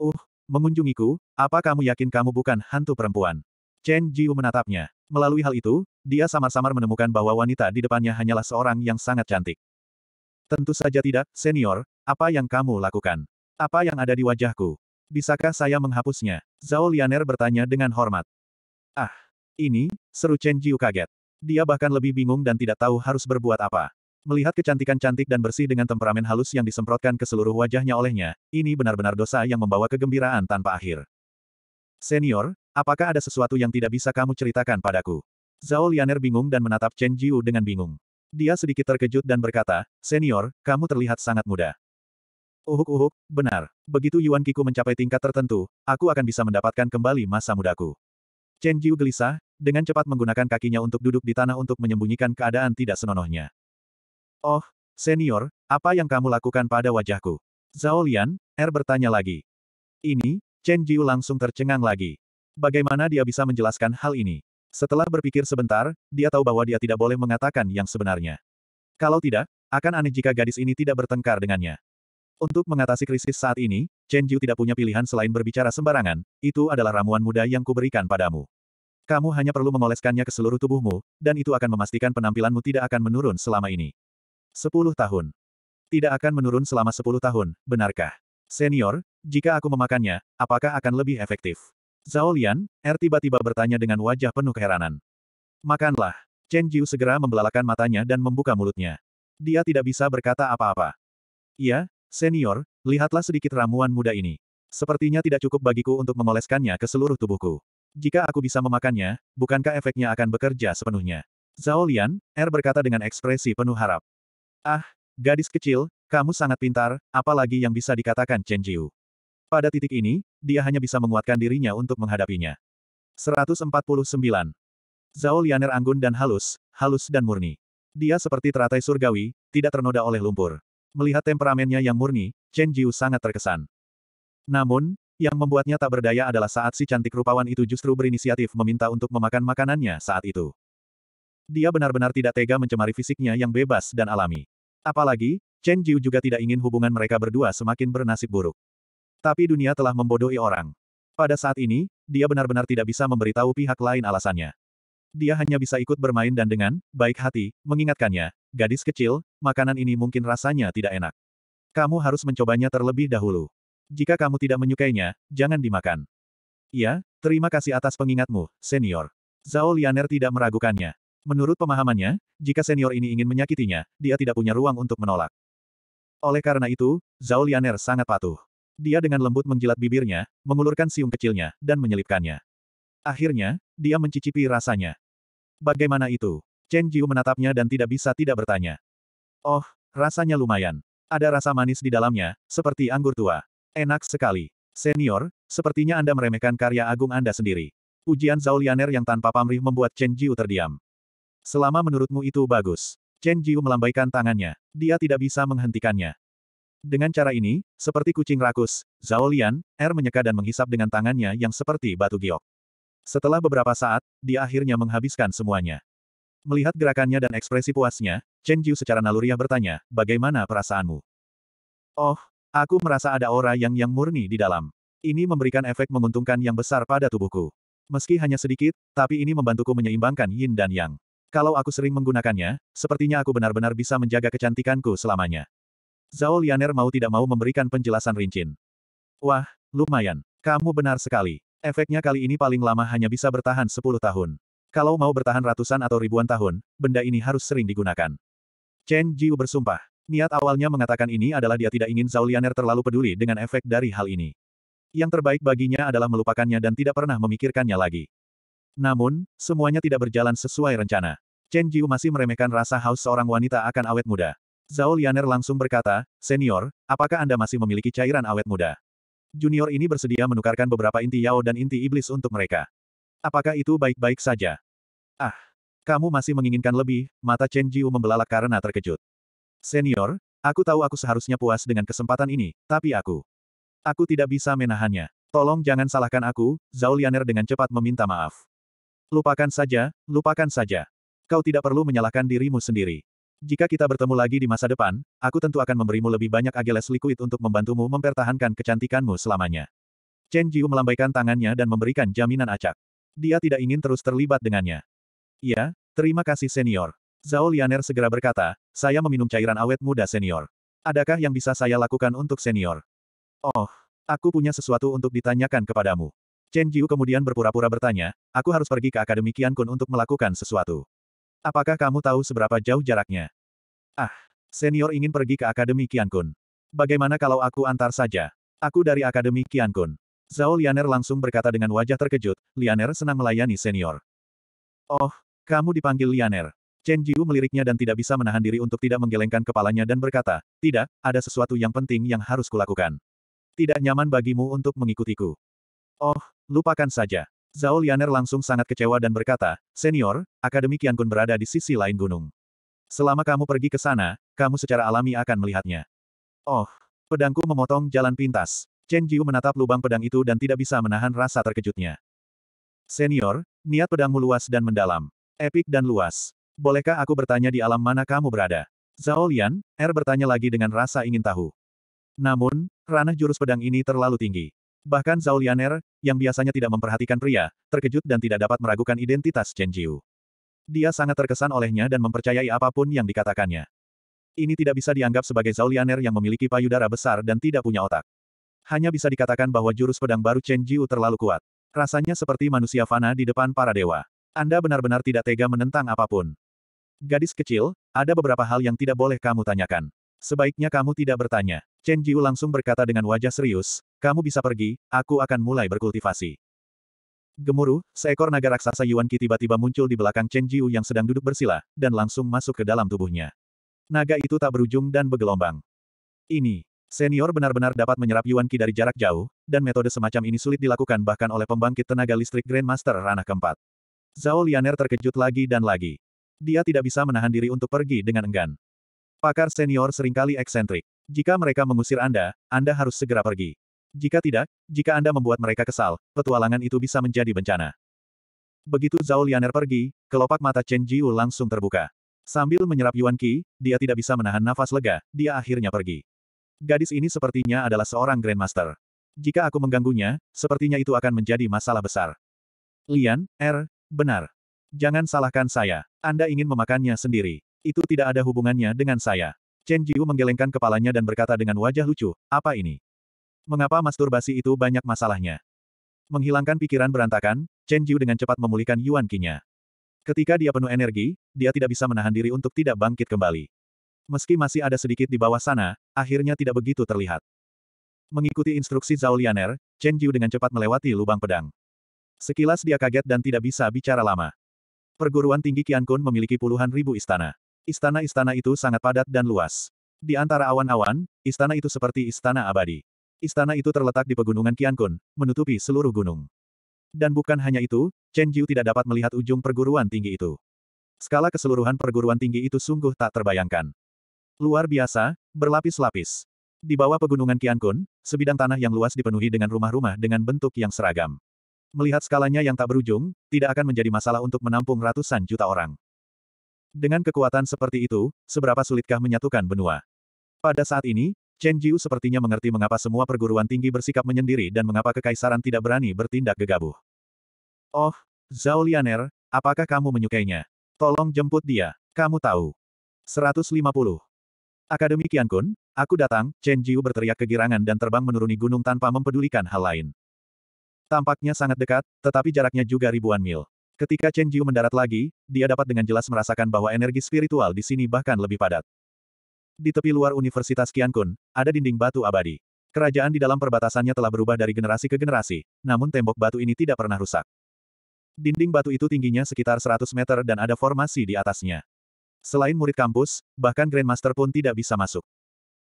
[SPEAKER 1] Uh, mengunjungiku, apa kamu yakin kamu bukan hantu perempuan? Chen Jiu menatapnya. Melalui hal itu, dia samar-samar menemukan bahwa wanita di depannya hanyalah seorang yang sangat cantik. Tentu saja tidak, senior, apa yang kamu lakukan? Apa yang ada di wajahku? Bisakah saya menghapusnya? Zhao Lianer bertanya dengan hormat. Ah, ini, seru Chen Jiu kaget. Dia bahkan lebih bingung dan tidak tahu harus berbuat apa. Melihat kecantikan cantik dan bersih dengan temperamen halus yang disemprotkan ke seluruh wajahnya olehnya, ini benar-benar dosa yang membawa kegembiraan tanpa akhir. Senior, apakah ada sesuatu yang tidak bisa kamu ceritakan padaku? Zhao Lianer bingung dan menatap Chen Jiu dengan bingung. Dia sedikit terkejut dan berkata, Senior, kamu terlihat sangat muda. Uhuk-uhuk, benar. Begitu Yuan Kiku mencapai tingkat tertentu, aku akan bisa mendapatkan kembali masa mudaku. Chen Jiu gelisah, dengan cepat menggunakan kakinya untuk duduk di tanah untuk menyembunyikan keadaan tidak senonohnya. Oh, senior, apa yang kamu lakukan pada wajahku? Zhao Lian, Er bertanya lagi. Ini, Chen Jiu langsung tercengang lagi. Bagaimana dia bisa menjelaskan hal ini? Setelah berpikir sebentar, dia tahu bahwa dia tidak boleh mengatakan yang sebenarnya. Kalau tidak, akan aneh jika gadis ini tidak bertengkar dengannya. Untuk mengatasi krisis saat ini, Chen Jiu tidak punya pilihan selain berbicara sembarangan, itu adalah ramuan muda yang kuberikan padamu. Kamu hanya perlu mengoleskannya ke seluruh tubuhmu, dan itu akan memastikan penampilanmu tidak akan menurun selama ini. Sepuluh tahun. Tidak akan menurun selama sepuluh tahun, benarkah? Senior, jika aku memakannya, apakah akan lebih efektif? Zhao Lian, Er tiba-tiba bertanya dengan wajah penuh keheranan. Makanlah. Chen Jiu segera membelalakan matanya dan membuka mulutnya. Dia tidak bisa berkata apa-apa. Iya, senior, lihatlah sedikit ramuan muda ini. Sepertinya tidak cukup bagiku untuk mengoleskannya ke seluruh tubuhku. Jika aku bisa memakannya, bukankah efeknya akan bekerja sepenuhnya? Zhao Lian, Er berkata dengan ekspresi penuh harap. Ah, gadis kecil, kamu sangat pintar, apalagi yang bisa dikatakan Chen Jiu. Pada titik ini, dia hanya bisa menguatkan dirinya untuk menghadapinya. 149. Zhao Lianer anggun dan halus, halus dan murni. Dia seperti teratai surgawi, tidak ternoda oleh lumpur. Melihat temperamennya yang murni, Chen Jiu sangat terkesan. Namun, yang membuatnya tak berdaya adalah saat si cantik rupawan itu justru berinisiatif meminta untuk memakan makanannya saat itu. Dia benar-benar tidak tega mencemari fisiknya yang bebas dan alami. Apalagi, Chen Jiu juga tidak ingin hubungan mereka berdua semakin bernasib buruk. Tapi dunia telah membodohi orang. Pada saat ini, dia benar-benar tidak bisa memberitahu pihak lain alasannya. Dia hanya bisa ikut bermain dan dengan baik hati mengingatkannya, gadis kecil, makanan ini mungkin rasanya tidak enak. Kamu harus mencobanya terlebih dahulu. Jika kamu tidak menyukainya, jangan dimakan. Iya, terima kasih atas pengingatmu, senior. Zhao Lianer tidak meragukannya. Menurut pemahamannya, jika senior ini ingin menyakitinya, dia tidak punya ruang untuk menolak. Oleh karena itu, Zhao Lianer sangat patuh. Dia dengan lembut menjilat bibirnya, mengulurkan siung kecilnya, dan menyelipkannya. Akhirnya, dia mencicipi rasanya. Bagaimana itu? Chen Jiu menatapnya dan tidak bisa tidak bertanya. Oh, rasanya lumayan. Ada rasa manis di dalamnya, seperti anggur tua. Enak sekali. Senior, sepertinya Anda meremehkan karya agung Anda sendiri. Ujian Zaulianer yang tanpa pamrih membuat Chen Jiu terdiam. Selama menurutmu itu bagus. Chen Jiu melambaikan tangannya. Dia tidak bisa menghentikannya. Dengan cara ini, seperti kucing rakus, Zhao Lian, Er menyeka dan menghisap dengan tangannya yang seperti batu giok. Setelah beberapa saat, dia akhirnya menghabiskan semuanya. Melihat gerakannya dan ekspresi puasnya, Chen Jiu secara naluriah bertanya, bagaimana perasaanmu? Oh, aku merasa ada aura yang yang murni di dalam. Ini memberikan efek menguntungkan yang besar pada tubuhku. Meski hanya sedikit, tapi ini membantuku menyeimbangkan yin dan yang. Kalau aku sering menggunakannya, sepertinya aku benar-benar bisa menjaga kecantikanku selamanya. Zhao Lianer mau tidak mau memberikan penjelasan rincin. Wah, lumayan. Kamu benar sekali. Efeknya kali ini paling lama hanya bisa bertahan 10 tahun. Kalau mau bertahan ratusan atau ribuan tahun, benda ini harus sering digunakan. Chen Jiu bersumpah. Niat awalnya mengatakan ini adalah dia tidak ingin Zhao Lianer terlalu peduli dengan efek dari hal ini. Yang terbaik baginya adalah melupakannya dan tidak pernah memikirkannya lagi. Namun, semuanya tidak berjalan sesuai rencana. Chen Jiu masih meremehkan rasa haus seorang wanita akan awet muda. Zhao Lianer langsung berkata, Senior, apakah Anda masih memiliki cairan awet muda? Junior ini bersedia menukarkan beberapa inti Yao dan inti iblis untuk mereka. Apakah itu baik-baik saja? Ah, kamu masih menginginkan lebih, mata Chen Jiu membelalak karena terkejut. Senior, aku tahu aku seharusnya puas dengan kesempatan ini, tapi aku. Aku tidak bisa menahannya. Tolong jangan salahkan aku, Zhao Lianer dengan cepat meminta maaf. Lupakan saja, lupakan saja. Kau tidak perlu menyalahkan dirimu sendiri. Jika kita bertemu lagi di masa depan, aku tentu akan memberimu lebih banyak Ageles Liquid untuk membantumu mempertahankan kecantikanmu selamanya. Chen Jiu melambaikan tangannya dan memberikan jaminan acak. Dia tidak ingin terus terlibat dengannya. Iya, terima kasih senior. Zhao Lianer segera berkata, saya meminum cairan awet muda senior. Adakah yang bisa saya lakukan untuk senior? Oh, aku punya sesuatu untuk ditanyakan kepadamu. Chen Jiu kemudian berpura-pura bertanya, aku harus pergi ke Akademi Kian Kun untuk melakukan sesuatu. Apakah kamu tahu seberapa jauh jaraknya? Ah, senior ingin pergi ke Akademi Kiankun. Bagaimana kalau aku antar saja? Aku dari Akademi Kiankun. Zhao Lianer langsung berkata dengan wajah terkejut, Lianer senang melayani senior. Oh, kamu dipanggil Lianer. Chen Jiu meliriknya dan tidak bisa menahan diri untuk tidak menggelengkan kepalanya dan berkata, tidak, ada sesuatu yang penting yang harus kulakukan. Tidak nyaman bagimu untuk mengikutiku. Oh, lupakan saja. Zhao Lianer langsung sangat kecewa dan berkata, Senior, Akademi Kian berada di sisi lain gunung. Selama kamu pergi ke sana, kamu secara alami akan melihatnya. Oh, pedangku memotong jalan pintas. Chen Jiu menatap lubang pedang itu dan tidak bisa menahan rasa terkejutnya. Senior, niat pedangmu luas dan mendalam. Epik dan luas. Bolehkah aku bertanya di alam mana kamu berada? Zhao Lian, Er bertanya lagi dengan rasa ingin tahu. Namun, ranah jurus pedang ini terlalu tinggi. Bahkan Zhao Lianer, yang biasanya tidak memperhatikan pria, terkejut dan tidak dapat meragukan identitas Chen Jiu. Dia sangat terkesan olehnya dan mempercayai apapun yang dikatakannya. Ini tidak bisa dianggap sebagai Zhao Lianer yang memiliki payudara besar dan tidak punya otak. Hanya bisa dikatakan bahwa jurus pedang baru Chen Jiu terlalu kuat. Rasanya seperti manusia fana di depan para dewa. Anda benar-benar tidak tega menentang apapun. Gadis kecil, ada beberapa hal yang tidak boleh kamu tanyakan. Sebaiknya kamu tidak bertanya. Chen Jiu langsung berkata dengan wajah serius, kamu bisa pergi, aku akan mulai berkultivasi. Gemuruh, seekor naga raksasa Yuan Qi tiba-tiba muncul di belakang Chen Jiu yang sedang duduk bersila, dan langsung masuk ke dalam tubuhnya. Naga itu tak berujung dan bergelombang. Ini, Senior benar-benar dapat menyerap Yuan Qi dari jarak jauh, dan metode semacam ini sulit dilakukan bahkan oleh pembangkit tenaga listrik Grandmaster ranah keempat. Zhao Lianer terkejut lagi dan lagi. Dia tidak bisa menahan diri untuk pergi dengan enggan. Pakar senior seringkali eksentrik. Jika mereka mengusir Anda, Anda harus segera pergi. Jika tidak, jika Anda membuat mereka kesal, petualangan itu bisa menjadi bencana. Begitu Zhao Lianer pergi, kelopak mata Chen Jiu langsung terbuka. Sambil menyerap Yuan Qi, dia tidak bisa menahan nafas lega, dia akhirnya pergi. Gadis ini sepertinya adalah seorang Grandmaster. Jika aku mengganggunya, sepertinya itu akan menjadi masalah besar. Lian, Er, benar. Jangan salahkan saya. Anda ingin memakannya sendiri. Itu tidak ada hubungannya dengan saya. Chen Jiu menggelengkan kepalanya dan berkata dengan wajah lucu, apa ini? Mengapa masturbasi itu banyak masalahnya? Menghilangkan pikiran berantakan, Chen Jiu dengan cepat memulihkan Yuan Qinya. Ketika dia penuh energi, dia tidak bisa menahan diri untuk tidak bangkit kembali. Meski masih ada sedikit di bawah sana, akhirnya tidak begitu terlihat. Mengikuti instruksi Zhao Lianer, Chen Jiu dengan cepat melewati lubang pedang. Sekilas dia kaget dan tidak bisa bicara lama. Perguruan tinggi Qiankun memiliki puluhan ribu istana. Istana-istana itu sangat padat dan luas. Di antara awan-awan, istana itu seperti istana abadi. Istana itu terletak di pegunungan Qiankun, menutupi seluruh gunung. Dan bukan hanya itu, Chen Jiu tidak dapat melihat ujung perguruan tinggi itu. Skala keseluruhan perguruan tinggi itu sungguh tak terbayangkan. Luar biasa, berlapis-lapis. Di bawah pegunungan Qiankun, sebidang tanah yang luas dipenuhi dengan rumah-rumah dengan bentuk yang seragam. Melihat skalanya yang tak berujung, tidak akan menjadi masalah untuk menampung ratusan juta orang. Dengan kekuatan seperti itu, seberapa sulitkah menyatukan benua? Pada saat ini, Chen Jiu sepertinya mengerti mengapa semua perguruan tinggi bersikap menyendiri dan mengapa kekaisaran tidak berani bertindak gegabah. Oh, Zhao Lianer, apakah kamu menyukainya? Tolong jemput dia. Kamu tahu. 150. Akademi Qiankun, aku datang, Chen Jiu berteriak kegirangan dan terbang menuruni gunung tanpa mempedulikan hal lain. Tampaknya sangat dekat, tetapi jaraknya juga ribuan mil. Ketika Chen Jiu mendarat lagi, dia dapat dengan jelas merasakan bahwa energi spiritual di sini bahkan lebih padat. Di tepi luar Universitas Qiankun, ada dinding batu abadi. Kerajaan di dalam perbatasannya telah berubah dari generasi ke generasi, namun tembok batu ini tidak pernah rusak. Dinding batu itu tingginya sekitar 100 meter dan ada formasi di atasnya. Selain murid kampus, bahkan Grandmaster pun tidak bisa masuk.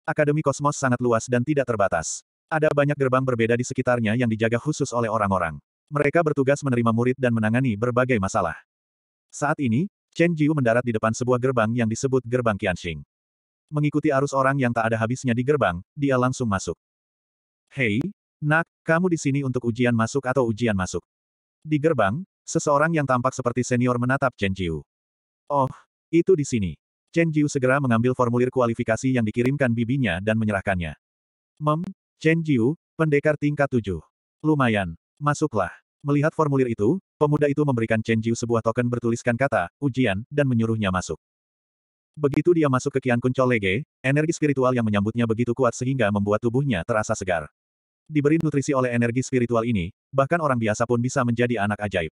[SPEAKER 1] Akademi Kosmos sangat luas dan tidak terbatas. Ada banyak gerbang berbeda di sekitarnya yang dijaga khusus oleh orang-orang. Mereka bertugas menerima murid dan menangani berbagai masalah. Saat ini, Chen Jiu mendarat di depan sebuah gerbang yang disebut Gerbang Qianxing. Mengikuti arus orang yang tak ada habisnya di gerbang, dia langsung masuk. Hei, nak, kamu di sini untuk ujian masuk atau ujian masuk? Di gerbang, seseorang yang tampak seperti senior menatap Chen Jiu. Oh, itu di sini. Chen Jiu segera mengambil formulir kualifikasi yang dikirimkan bibinya dan menyerahkannya. Mem, Chen Jiu, pendekar tingkat tujuh. Lumayan, masuklah. Melihat formulir itu, pemuda itu memberikan Chen Jiu sebuah token bertuliskan kata, ujian, dan menyuruhnya masuk. Begitu dia masuk ke Kian Kuncol Lege, energi spiritual yang menyambutnya begitu kuat sehingga membuat tubuhnya terasa segar. Diberi nutrisi oleh energi spiritual ini, bahkan orang biasa pun bisa menjadi anak ajaib.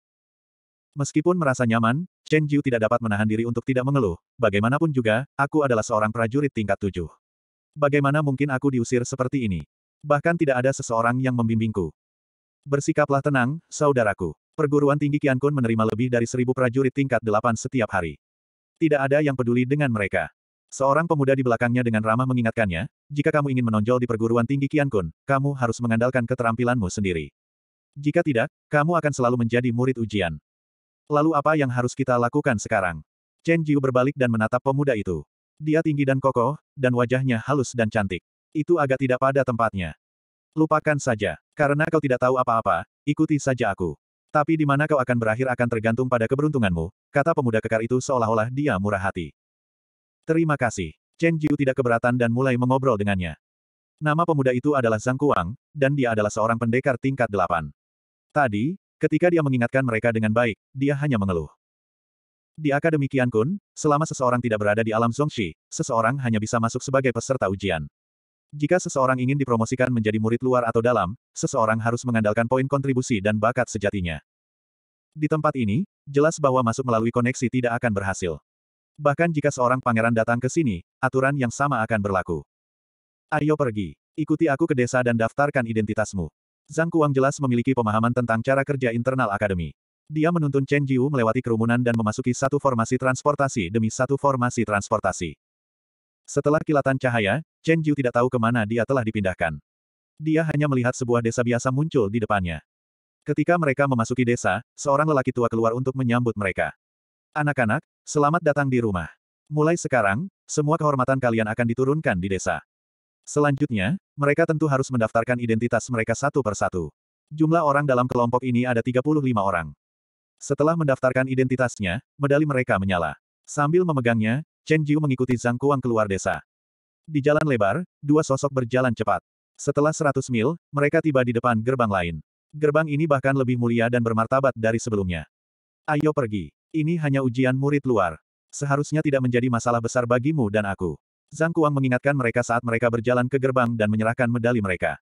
[SPEAKER 1] Meskipun merasa nyaman, Chen Jiu tidak dapat menahan diri untuk tidak mengeluh, bagaimanapun juga, aku adalah seorang prajurit tingkat tujuh. Bagaimana mungkin aku diusir seperti ini? Bahkan tidak ada seseorang yang membimbingku. Bersikaplah tenang, saudaraku. Perguruan tinggi Kiankun menerima lebih dari seribu prajurit tingkat delapan setiap hari. Tidak ada yang peduli dengan mereka. Seorang pemuda di belakangnya dengan ramah mengingatkannya, jika kamu ingin menonjol di perguruan tinggi Kiankun, kamu harus mengandalkan keterampilanmu sendiri. Jika tidak, kamu akan selalu menjadi murid ujian. Lalu apa yang harus kita lakukan sekarang? Chen Jiu berbalik dan menatap pemuda itu. Dia tinggi dan kokoh, dan wajahnya halus dan cantik. Itu agak tidak pada tempatnya. Lupakan saja. Karena kau tidak tahu apa-apa, ikuti saja aku. Tapi di mana kau akan berakhir akan tergantung pada keberuntunganmu, kata pemuda kekar itu seolah-olah dia murah hati. Terima kasih. Chen Jiu tidak keberatan dan mulai mengobrol dengannya. Nama pemuda itu adalah Zhang Kuang, dan dia adalah seorang pendekar tingkat delapan. Tadi, ketika dia mengingatkan mereka dengan baik, dia hanya mengeluh. Di Akademi Kian Kun, selama seseorang tidak berada di alam Zhongxi, seseorang hanya bisa masuk sebagai peserta ujian. Jika seseorang ingin dipromosikan menjadi murid luar atau dalam, seseorang harus mengandalkan poin kontribusi dan bakat sejatinya. Di tempat ini, jelas bahwa masuk melalui koneksi tidak akan berhasil. Bahkan jika seorang pangeran datang ke sini, aturan yang sama akan berlaku. Ayo pergi. Ikuti aku ke desa dan daftarkan identitasmu. Zhang Kuang jelas memiliki pemahaman tentang cara kerja internal akademi. Dia menuntun Chen Jiu melewati kerumunan dan memasuki satu formasi transportasi demi satu formasi transportasi. Setelah kilatan cahaya, Chen Jiu tidak tahu kemana dia telah dipindahkan. Dia hanya melihat sebuah desa biasa muncul di depannya. Ketika mereka memasuki desa, seorang lelaki tua keluar untuk menyambut mereka. Anak-anak, selamat datang di rumah. Mulai sekarang, semua kehormatan kalian akan diturunkan di desa. Selanjutnya, mereka tentu harus mendaftarkan identitas mereka satu per satu. Jumlah orang dalam kelompok ini ada 35 orang. Setelah mendaftarkan identitasnya, medali mereka menyala. Sambil memegangnya, Chen Jiu mengikuti Zhang Kuang keluar desa. Di jalan lebar, dua sosok berjalan cepat. Setelah 100 mil, mereka tiba di depan gerbang lain. Gerbang ini bahkan lebih mulia dan bermartabat dari sebelumnya. Ayo pergi. Ini hanya ujian murid luar. Seharusnya tidak menjadi masalah besar bagimu dan aku. Zhang Kuang mengingatkan mereka saat mereka berjalan ke gerbang dan menyerahkan medali mereka.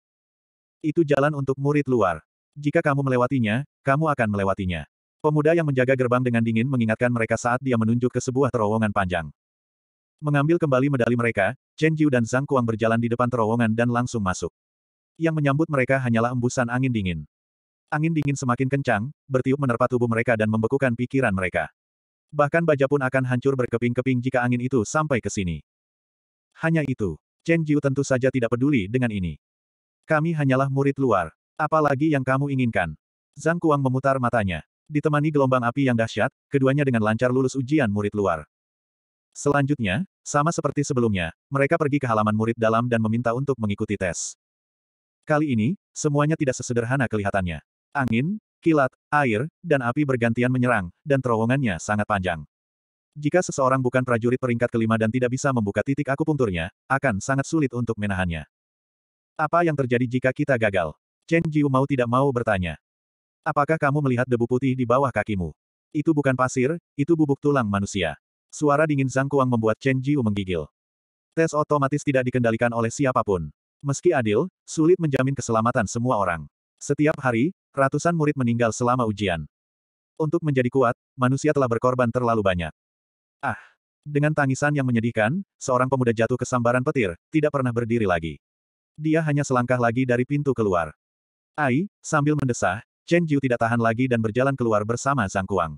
[SPEAKER 1] Itu jalan untuk murid luar. Jika kamu melewatinya, kamu akan melewatinya. Pemuda yang menjaga gerbang dengan dingin mengingatkan mereka saat dia menunjuk ke sebuah terowongan panjang. Mengambil kembali medali mereka, Chen Jiu dan Zhang Kuang berjalan di depan terowongan dan langsung masuk. Yang menyambut mereka hanyalah embusan angin dingin. Angin dingin semakin kencang, bertiup menerpa tubuh mereka dan membekukan pikiran mereka. Bahkan baja pun akan hancur berkeping-keping jika angin itu sampai ke sini. Hanya itu, Chen Jiu tentu saja tidak peduli dengan ini. Kami hanyalah murid luar. Apalagi yang kamu inginkan. Zhang Kuang memutar matanya. Ditemani gelombang api yang dahsyat, keduanya dengan lancar lulus ujian murid luar. Selanjutnya, sama seperti sebelumnya, mereka pergi ke halaman murid dalam dan meminta untuk mengikuti tes. Kali ini, semuanya tidak sesederhana kelihatannya. Angin, kilat, air, dan api bergantian menyerang, dan terowongannya sangat panjang. Jika seseorang bukan prajurit peringkat kelima dan tidak bisa membuka titik akupunturnya, akan sangat sulit untuk menahannya. Apa yang terjadi jika kita gagal? Chen Jiu mau tidak mau bertanya. Apakah kamu melihat debu putih di bawah kakimu? Itu bukan pasir, itu bubuk tulang manusia. Suara dingin Zhang Kuang membuat Chen Jiu menggigil. Tes otomatis tidak dikendalikan oleh siapapun. Meski adil, sulit menjamin keselamatan semua orang. Setiap hari, ratusan murid meninggal selama ujian. Untuk menjadi kuat, manusia telah berkorban terlalu banyak. Ah! Dengan tangisan yang menyedihkan, seorang pemuda jatuh ke sambaran petir, tidak pernah berdiri lagi. Dia hanya selangkah lagi dari pintu keluar. Ai, sambil mendesah, Chen Jiu tidak tahan lagi dan berjalan keluar bersama Zhang Kuang.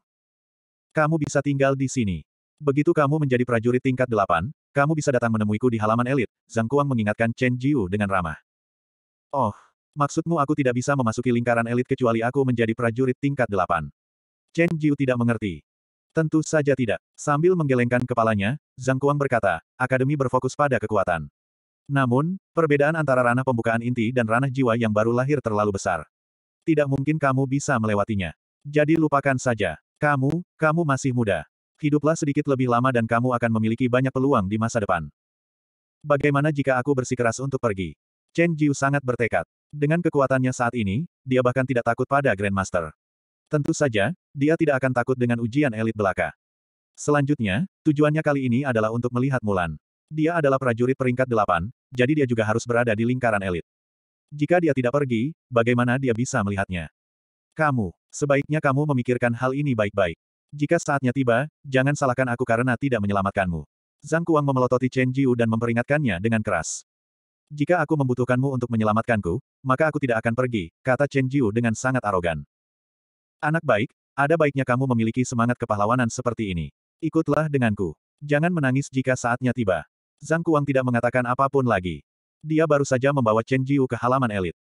[SPEAKER 1] Kamu bisa tinggal di sini. Begitu kamu menjadi prajurit tingkat delapan, kamu bisa datang menemuiku di halaman elit, Zhang Kuang mengingatkan Chen Jiu dengan ramah. Oh, maksudmu aku tidak bisa memasuki lingkaran elit kecuali aku menjadi prajurit tingkat delapan. Chen Jiu tidak mengerti. Tentu saja tidak. Sambil menggelengkan kepalanya, Zhang Kuang berkata, Akademi berfokus pada kekuatan. Namun, perbedaan antara ranah pembukaan inti dan ranah jiwa yang baru lahir terlalu besar. Tidak mungkin kamu bisa melewatinya. Jadi lupakan saja. Kamu, kamu masih muda. Hiduplah sedikit lebih lama dan kamu akan memiliki banyak peluang di masa depan. Bagaimana jika aku bersikeras untuk pergi? Chen Jiu sangat bertekad. Dengan kekuatannya saat ini, dia bahkan tidak takut pada Grandmaster. Tentu saja, dia tidak akan takut dengan ujian elit belaka. Selanjutnya, tujuannya kali ini adalah untuk melihat Mulan. Dia adalah prajurit peringkat delapan, jadi dia juga harus berada di lingkaran elit. Jika dia tidak pergi, bagaimana dia bisa melihatnya? Kamu, sebaiknya kamu memikirkan hal ini baik-baik. Jika saatnya tiba, jangan salahkan aku karena tidak menyelamatkanmu. Zhang Kuang memelototi Chen Jiu dan memperingatkannya dengan keras. Jika aku membutuhkanmu untuk menyelamatkanku, maka aku tidak akan pergi, kata Chen Jiu dengan sangat arogan. Anak baik, ada baiknya kamu memiliki semangat kepahlawanan seperti ini. Ikutlah denganku. Jangan menangis jika saatnya tiba. Zhang Kuang tidak mengatakan apapun lagi. Dia baru saja membawa Chen Jiu ke halaman elit.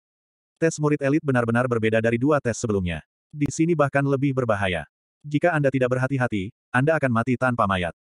[SPEAKER 1] Tes murid elit benar-benar berbeda dari dua tes sebelumnya. Di sini bahkan lebih berbahaya. Jika Anda tidak berhati-hati, Anda akan mati tanpa mayat.